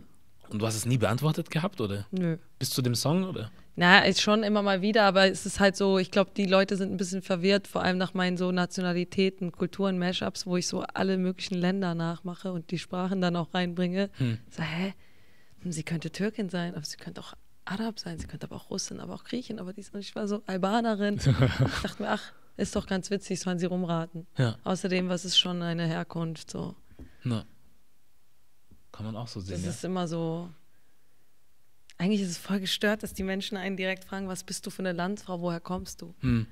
S2: Und du hast es nie beantwortet gehabt, oder? Nö. Bis zu dem Song, oder?
S1: Na, ist schon immer mal wieder, aber es ist halt so, ich glaube, die Leute sind ein bisschen verwirrt, vor allem nach meinen so Nationalitäten, Kulturen, Mashups, wo ich so alle möglichen Länder nachmache und die Sprachen dann auch reinbringe. Hm. So, hä? Hm, sie könnte Türkin sein, aber sie könnte auch Arab sein, sie könnte aber auch Russin, aber auch Griechin, aber die ist, ich war so Albanerin. ich dachte mir, ach, ist doch ganz witzig, sollen sie rumraten. Ja. Außerdem, was ist schon eine Herkunft? So.
S2: Na. Kann man auch so sehen. Das ja. ist
S1: immer so. Eigentlich ist es voll gestört, dass die Menschen einen direkt fragen, was bist du für eine Landfrau, woher kommst du? Hm.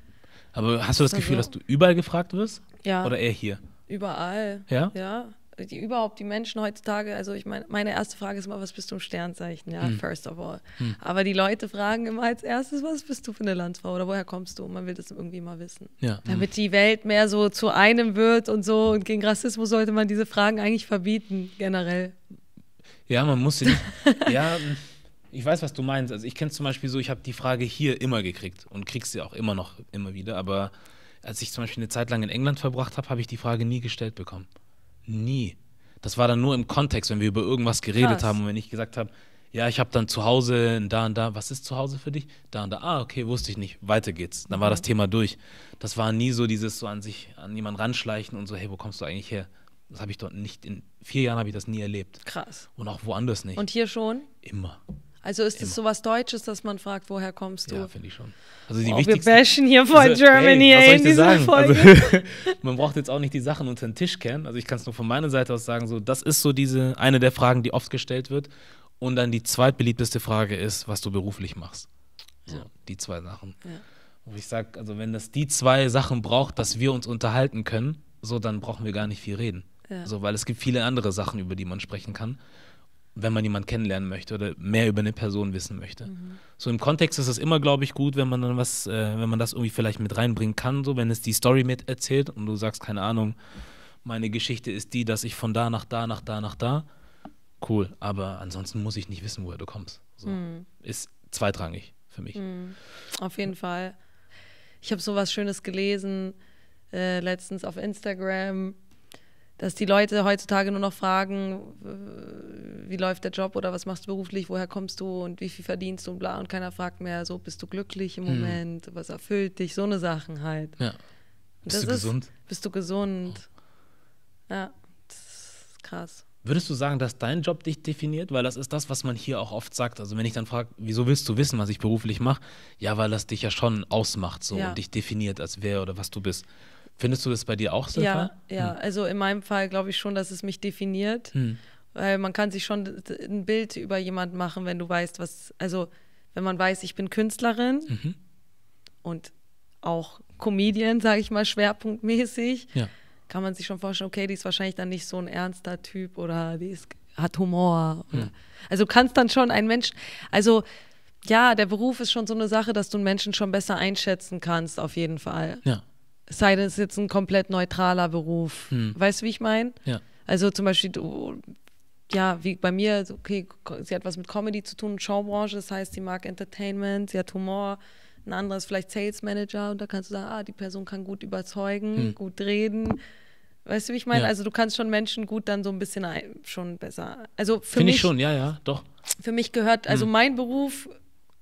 S2: Aber hast du das also, Gefühl, dass du überall gefragt wirst? Ja. Oder eher hier?
S1: Überall. Ja? Ja die, überhaupt die Menschen heutzutage, also ich meine, meine erste Frage ist immer, was bist du im Sternzeichen? Ja, hm. first of all. Hm. Aber die Leute fragen immer als erstes, was bist du für eine Landsfrau oder woher kommst du? Und man will das irgendwie mal wissen. Ja. Damit hm. die Welt mehr so zu einem wird und so. Und gegen Rassismus sollte man diese Fragen eigentlich verbieten, generell.
S2: Ja, man muss sie nicht. ja, ich weiß, was du meinst. Also ich kenne zum Beispiel so, ich habe die Frage hier immer gekriegt und krieg sie auch immer noch immer wieder, aber als ich zum Beispiel eine Zeit lang in England verbracht habe, habe ich die Frage nie gestellt bekommen. Nie. Das war dann nur im Kontext, wenn wir über irgendwas geredet Krass. haben und wenn ich gesagt habe, ja, ich habe dann zu Hause da und da, was ist zu Hause für dich? Da und da, ah, okay, wusste ich nicht, weiter geht's. Dann war das mhm. Thema durch. Das war nie so dieses so an sich, an jemanden ranschleichen und so, hey, wo kommst du eigentlich her? Das habe ich dort nicht, in vier Jahren habe ich das nie erlebt. Krass. Und auch woanders nicht. Und
S1: hier schon? Immer. Also ist das sowas Deutsches, dass man fragt, woher kommst du? Ja, finde ich schon.
S2: Also die oh, wir bashen hier voll also, Germany ey, ey in dieser also Folge. Also, man braucht jetzt auch nicht die Sachen unter den Tisch kennen. Also ich kann es nur von meiner Seite aus sagen, so das ist so diese eine der Fragen, die oft gestellt wird. Und dann die zweitbeliebteste Frage ist, was du beruflich machst. So, ja. die zwei Sachen. Ja. Und ich sage, also wenn das die zwei Sachen braucht, dass wir uns unterhalten können, so dann brauchen wir gar nicht viel reden. Ja. So, weil es gibt viele andere Sachen, über die man sprechen kann wenn man jemanden kennenlernen möchte oder mehr über eine Person wissen möchte. Mhm. So im Kontext ist es immer, glaube ich, gut, wenn man dann was, äh, wenn man das irgendwie vielleicht mit reinbringen kann, so wenn es die Story mit erzählt und du sagst, keine Ahnung, meine Geschichte ist die, dass ich von da nach da, nach da, nach da. Cool, aber ansonsten muss ich nicht wissen, woher du kommst. So. Mhm. Ist zweitrangig für mich. Mhm.
S1: Auf jeden Fall. Ich habe so was Schönes gelesen äh, letztens auf Instagram dass die Leute heutzutage nur noch fragen, äh, wie läuft der Job oder was machst du beruflich, woher kommst du und wie viel verdienst du und bla. Und keiner fragt mehr, so bist du glücklich im mhm. Moment, was erfüllt dich, so eine Sachen halt. Ja. Bist du ist, gesund? Bist du gesund? Oh. Ja, das ist krass.
S2: Würdest du sagen, dass dein Job dich definiert? Weil das ist das, was man hier auch oft sagt. Also wenn ich dann frage, wieso willst du wissen, was ich beruflich mache? Ja, weil das dich ja schon ausmacht so ja. und dich definiert als wer oder was du bist. Findest du das bei dir auch so? Ja,
S1: hm. also in meinem Fall glaube ich schon, dass es mich definiert. Hm. Weil man kann sich schon ein Bild über jemanden machen, wenn du weißt, was, also wenn man weiß, ich bin Künstlerin mhm. und auch Comedian, sage ich mal, schwerpunktmäßig, ja. kann man sich schon vorstellen, okay, die ist wahrscheinlich dann nicht so ein ernster Typ oder die ist, hat Humor. Oder, mhm. Also kannst dann schon einen Menschen, also ja, der Beruf ist schon so eine Sache, dass du einen Menschen schon besser einschätzen kannst, auf jeden Fall. Ja sei das jetzt ein komplett neutraler Beruf. Hm. Weißt du, wie ich meine? Ja. Also zum Beispiel, du, ja, wie bei mir, okay, sie hat was mit Comedy zu tun, Showbranche, das heißt, sie mag Entertainment, sie hat Humor. Ein anderer ist vielleicht Sales Manager und da kannst du sagen, ah, die Person kann gut überzeugen, hm. gut reden. Weißt du, wie ich meine? Ja. Also du kannst schon Menschen gut dann so ein bisschen ein, schon besser. Also für Finde mich, ich schon, ja, ja, doch. Für mich gehört, also hm. mein Beruf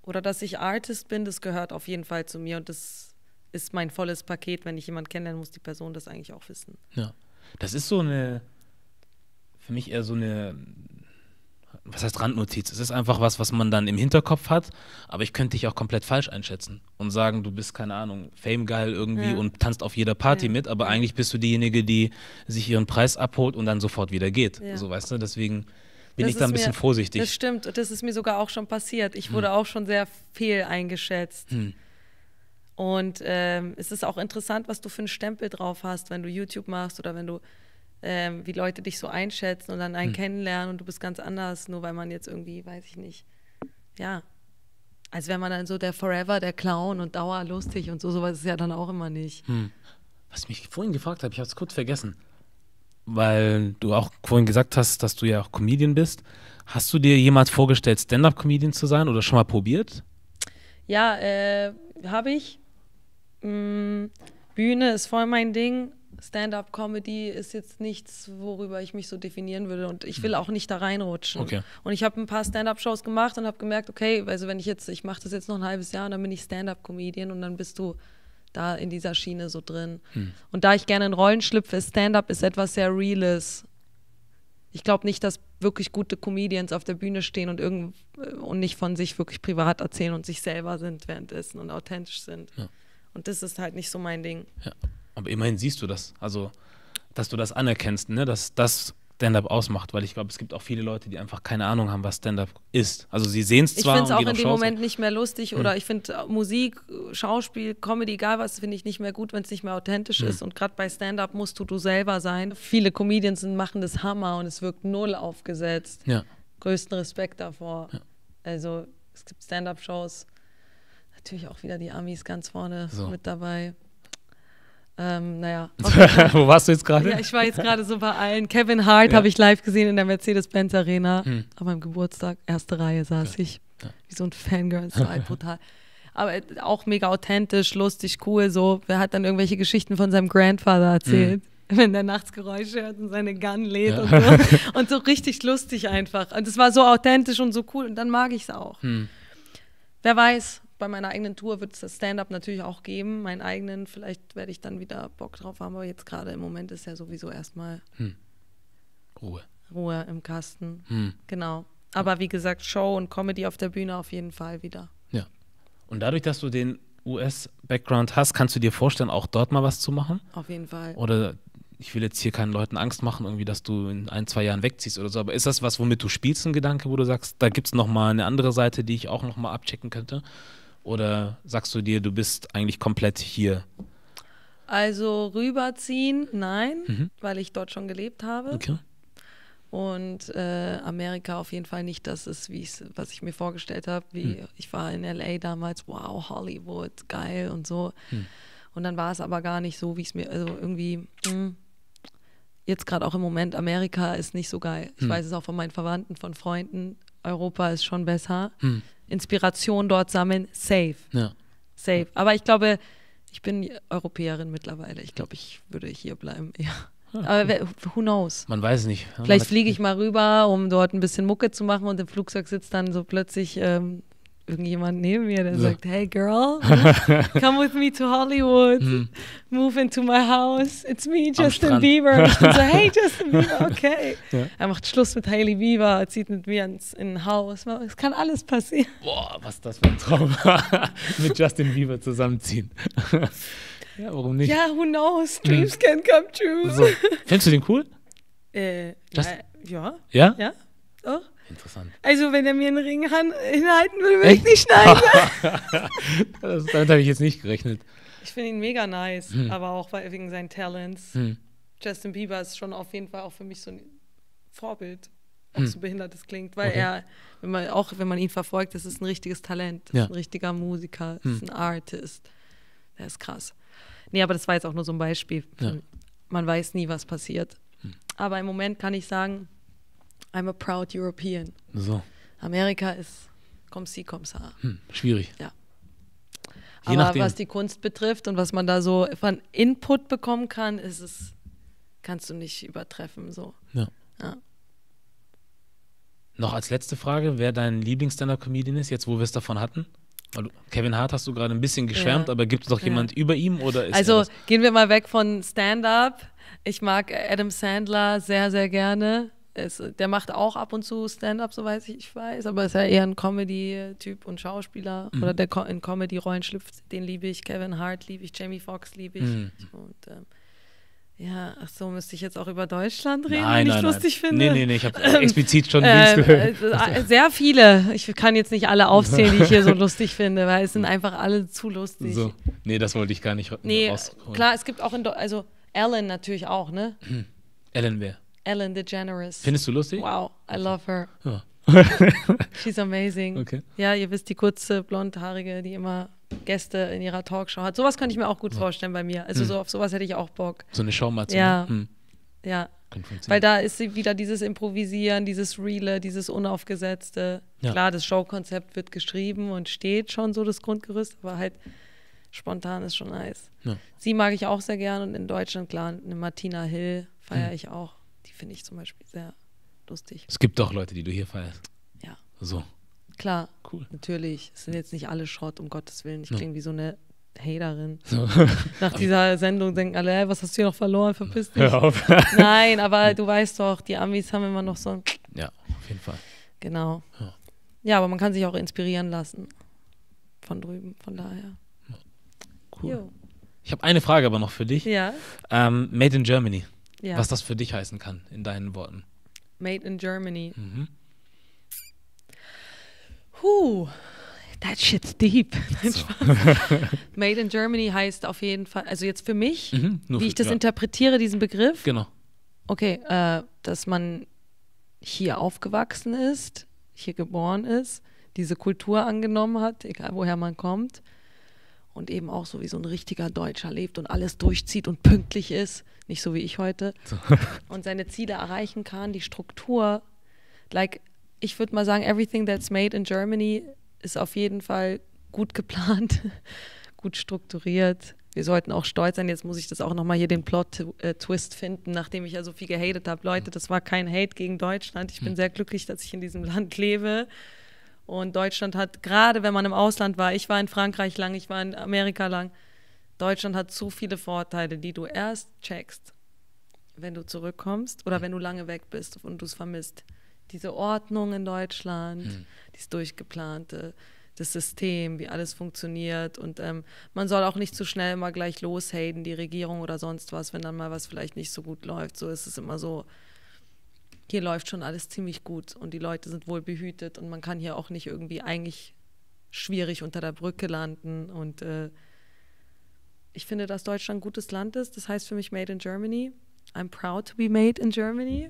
S1: oder dass ich Artist bin, das gehört auf jeden Fall zu mir und das ist mein volles Paket. Wenn ich jemanden kenne, dann muss die Person das eigentlich auch wissen.
S2: Ja. Das ist so eine, für mich eher so eine, was heißt Randnotiz? Es ist einfach was, was man dann im Hinterkopf hat, aber ich könnte dich auch komplett falsch einschätzen und sagen, du bist, keine Ahnung, famegeil irgendwie ja. und tanzt auf jeder Party ja. mit, aber eigentlich bist du diejenige, die sich ihren Preis abholt und dann sofort wieder geht. Ja. So, weißt du, deswegen bin das ich da ein bisschen mir, vorsichtig. Das
S1: stimmt, das ist mir sogar auch schon passiert. Ich hm. wurde hm. auch schon sehr fehl eingeschätzt. Hm. Und ähm, es ist auch interessant, was du für einen Stempel drauf hast, wenn du YouTube machst oder wenn du, ähm, wie Leute dich so einschätzen und dann einen hm. kennenlernen und du bist ganz anders, nur weil man jetzt irgendwie, weiß ich nicht, ja. Als wäre man dann so der Forever, der Clown und dauerlustig und so, sowas ist ja dann auch immer nicht. Hm. Was mich vorhin gefragt habe, ich habe es kurz vergessen,
S2: weil du auch vorhin gesagt hast, dass du ja auch Comedian bist. Hast du dir jemals vorgestellt, Stand-up-Comedian zu sein oder schon mal probiert?
S1: Ja, äh, habe ich mh, mm, Bühne ist voll mein Ding. Stand-up-Comedy ist jetzt nichts, worüber ich mich so definieren würde und ich will mhm. auch nicht da reinrutschen. Okay. Und ich habe ein paar Stand-up-Shows gemacht und habe gemerkt, okay, also wenn ich jetzt, ich mache das jetzt noch ein halbes Jahr und dann bin ich Stand-up-Comedian und dann bist du da in dieser Schiene so drin. Hm. Und da ich gerne in Rollen schlüpfe, Stand-up ist etwas sehr Reales. Ich glaube nicht, dass wirklich gute Comedians auf der Bühne stehen und, irgend, äh, und nicht von sich wirklich privat erzählen und sich selber sind währenddessen und authentisch sind. Ja. Und das ist halt nicht so mein Ding.
S2: Ja, aber immerhin siehst du das. Also, dass du das anerkennst, ne? dass das Stand-up ausmacht, weil ich glaube, es gibt auch viele Leute, die einfach keine Ahnung haben, was Stand-up ist. Also sie sehen es zwar. Ich finde es auch in dem Moment
S1: nicht mehr lustig mhm. oder ich finde äh, Musik, Schauspiel, Comedy, egal was, finde ich nicht mehr gut, wenn es nicht mehr authentisch mhm. ist. Und gerade bei Stand-up musst du du selber sein. Viele Comedians machen das Hammer und es wirkt null aufgesetzt. Ja. Größten Respekt davor. Ja. Also es gibt Stand-up-Shows, natürlich auch wieder die Amis ganz vorne so. mit dabei. Ähm, naja. Wo warst du jetzt gerade? Ja, ich war jetzt gerade so bei allen. Kevin Hart ja. habe ich live gesehen in der Mercedes-Benz Arena. Hm. An meinem Geburtstag, erste Reihe saß ja. ich. Ja. Wie so ein Fangirl, das war halt brutal. Aber äh, auch mega authentisch, lustig, cool. So, wer hat dann irgendwelche Geschichten von seinem Grandfather erzählt? Mhm wenn der nachts Geräusche hört und seine Gun lädt ja. und, so. und so. richtig lustig einfach. Und es war so authentisch und so cool und dann mag ich es auch. Hm. Wer weiß, bei meiner eigenen Tour wird es das Stand-up natürlich auch geben, meinen eigenen. Vielleicht werde ich dann wieder Bock drauf haben, aber jetzt gerade im Moment ist ja sowieso erstmal hm. Ruhe. Ruhe im Kasten. Hm. Genau. Aber wie gesagt, Show und Comedy auf der Bühne auf jeden Fall wieder.
S2: Ja. Und dadurch, dass du den US-Background hast, kannst du dir vorstellen, auch dort mal was zu machen? Auf jeden Fall. Oder ich will jetzt hier keinen Leuten Angst machen, irgendwie, dass du in ein, zwei Jahren wegziehst oder so. Aber ist das was, womit du spielst, ein Gedanke, wo du sagst, da gibt es nochmal eine andere Seite, die ich auch nochmal abchecken könnte? Oder sagst du dir, du bist eigentlich komplett hier?
S1: Also rüberziehen, nein, mhm. weil ich dort schon gelebt habe. Okay. Und äh, Amerika auf jeden Fall nicht das ist, wie was ich mir vorgestellt habe. Wie mhm. ich war in LA damals, wow, Hollywood, geil und so. Mhm. Und dann war es aber gar nicht so, wie es mir, also irgendwie, mh, hm, jetzt gerade auch im Moment, Amerika ist nicht so geil. Ich hm. weiß es auch von meinen Verwandten, von Freunden. Europa ist schon besser. Hm. Inspiration dort sammeln, safe. Ja. Safe. Aber ich glaube, ich bin Europäerin mittlerweile. Ich glaube, ich würde hier bleiben. Ja. Ah. Aber wer, who knows? Man weiß nicht. Vielleicht fliege ich mal rüber, um dort ein bisschen Mucke zu machen und im Flugzeug sitzt dann so plötzlich ähm, irgendjemand neben mir, der so. sagt, hey girl, come with me to Hollywood, hm. move into my house, it's me, Justin Bieber. Und ich bin so, hey Justin Bieber, okay. Ja. Er macht Schluss mit Hailey Bieber, zieht mit mir ins, in ein Haus, es kann alles passieren. Boah, was ist das für ein Traum,
S2: mit Justin Bieber zusammenziehen. ja, warum nicht? Ja,
S1: who knows, dreams hm. can come true. So. Findest du den cool? Äh, ja, ja. Ja? Ja? Oh. Interessant. Also, wenn er mir einen Ring hinhalten würde, würde ich nicht schneiden.
S2: damit habe ich jetzt nicht gerechnet.
S1: Ich finde ihn mega nice, hm. aber auch wegen seinen Talents. Hm. Justin Bieber ist schon auf jeden Fall auch für mich so ein Vorbild, auch hm. so behindert es klingt, weil okay. er, wenn man, auch wenn man ihn verfolgt, das ist ein richtiges Talent, ja. ist ein richtiger Musiker, das hm. ist ein Artist. Der ist krass. Nee, aber das war jetzt auch nur so ein Beispiel. Ja. Man weiß nie, was passiert. Hm. Aber im Moment kann ich sagen, I'm a proud European. So. Amerika ist komm sie, comme ça. Hm, schwierig. Ja. Je Aber nachdem. was die Kunst betrifft und was man da so von Input bekommen kann, ist es, kannst du nicht übertreffen. So. Ja. ja.
S2: Noch als letzte Frage, wer dein lieblings stand comedian ist, jetzt wo wir es davon hatten? Kevin Hart hast du gerade ein bisschen geschwärmt, ja. aber gibt es doch jemand ja. über ihm oder Also
S1: gehen wir mal weg von Stand-up. Ich mag Adam Sandler sehr, sehr gerne es, der macht auch ab und zu Stand-up, soweit ich weiß, aber ist ja eher ein Comedy-Typ und Schauspieler mhm. oder der in Comedy-Rollen schlüpft. Den liebe ich, Kevin Hart liebe ich, Jamie Foxx liebe ich. Mhm. Und, ähm, ja, ach so, müsste ich jetzt auch über Deutschland reden, nein, wenn ich nein. lustig finde. Nee, nee, nee, ich habe ähm, explizit schon ähm, gehört. Äh, äh, äh, sehr viele. Ich kann jetzt nicht alle aufzählen, die ich hier so lustig finde, weil es sind einfach alle zu lustig. So.
S2: Nee, das wollte ich gar nicht nee, rausholen. Klar,
S1: es gibt auch in, Do also Alan natürlich auch, ne? Alan wer? Ellen DeGeneres. Findest du lustig? Wow, I love her. Ja. She's amazing. Okay. Ja, ihr wisst, die kurze, blondhaarige, die immer Gäste in ihrer Talkshow hat. Sowas könnte ich mir auch gut ja. vorstellen bei mir. Also hm. so auf sowas hätte ich auch Bock. So eine Show Schaumatze. Ja. Hm. Ja. Weil da ist wieder dieses Improvisieren, dieses Reale, dieses Unaufgesetzte. Ja. Klar, das Showkonzept wird geschrieben und steht schon so das Grundgerüst, aber halt spontan ist schon nice. Ja. Sie mag ich auch sehr gern und in Deutschland, klar, eine Martina Hill feiere hm. ich auch finde ich zum Beispiel sehr lustig.
S2: Es gibt doch Leute, die du hier feierst. Ja. So.
S1: Klar. Cool. Natürlich. Es sind jetzt nicht alle Schrott, um Gottes Willen. Ich no. klinge wie so eine Haterin. So. Nach dieser Sendung denken alle, hey, was hast du hier noch verloren? Verpiss dich. Hör auf. Nein, aber du weißt doch, die Amis haben immer noch so ein.
S3: Ja, auf jeden Fall.
S1: Genau. Ja. ja, aber man kann sich auch inspirieren lassen. Von drüben, von daher.
S2: Cool. Jo. Ich habe eine Frage aber noch für dich. Ja. Ähm, made in Germany. Ja. Was das für dich heißen kann, in deinen Worten.
S1: Made in Germany. Mhm. Huh, that shit's deep. So. Made in Germany heißt auf jeden Fall, also jetzt für mich, mhm, wie für, ich das ja. interpretiere, diesen Begriff. Genau. Okay, äh, dass man hier aufgewachsen ist, hier geboren ist, diese Kultur angenommen hat, egal woher man kommt, und eben auch so wie so ein richtiger Deutscher lebt und alles durchzieht und pünktlich ist, nicht so wie ich heute, und seine Ziele erreichen kann, die Struktur, like, ich würde mal sagen, everything that's made in Germany ist auf jeden Fall gut geplant, gut strukturiert. Wir sollten auch stolz sein. Jetzt muss ich das auch nochmal hier den Plot-Twist äh, finden, nachdem ich ja so viel gehatet habe. Leute, das war kein Hate gegen Deutschland. Ich bin hm. sehr glücklich, dass ich in diesem Land lebe. Und Deutschland hat, gerade wenn man im Ausland war, ich war in Frankreich lang, ich war in Amerika lang, Deutschland hat so viele Vorteile, die du erst checkst, wenn du zurückkommst oder wenn du lange weg bist und du es vermisst. Diese Ordnung in Deutschland, mhm. dieses durchgeplante, das System, wie alles funktioniert. Und ähm, man soll auch nicht zu schnell immer gleich loshaden, die Regierung oder sonst was, wenn dann mal was vielleicht nicht so gut läuft. So ist es immer so hier läuft schon alles ziemlich gut und die Leute sind wohl behütet und man kann hier auch nicht irgendwie eigentlich schwierig unter der Brücke landen. Und äh, ich finde, dass Deutschland ein gutes Land ist. Das heißt für mich Made in Germany. I'm proud to be made in Germany.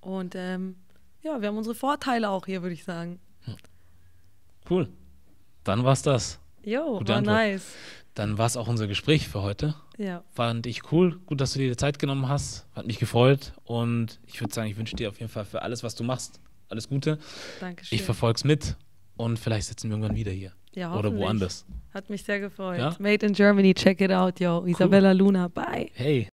S1: Und ähm, ja, wir haben unsere Vorteile auch hier, würde ich sagen. Hm.
S2: Cool. Dann war's das. Jo, Gute war oh, Antwort. nice. Dann war es auch unser Gespräch für heute. Ja. Fand ich cool. Gut, dass du dir die Zeit genommen hast. Hat mich gefreut. Und ich würde sagen, ich wünsche dir auf jeden Fall für alles, was du machst, alles Gute. Dankeschön. Ich verfolge es mit und vielleicht sitzen wir irgendwann wieder hier. Ja, Oder woanders.
S1: Hat mich sehr gefreut. Ja? Made in Germany, check it out, yo. Isabella cool. Luna, bye.
S2: Hey.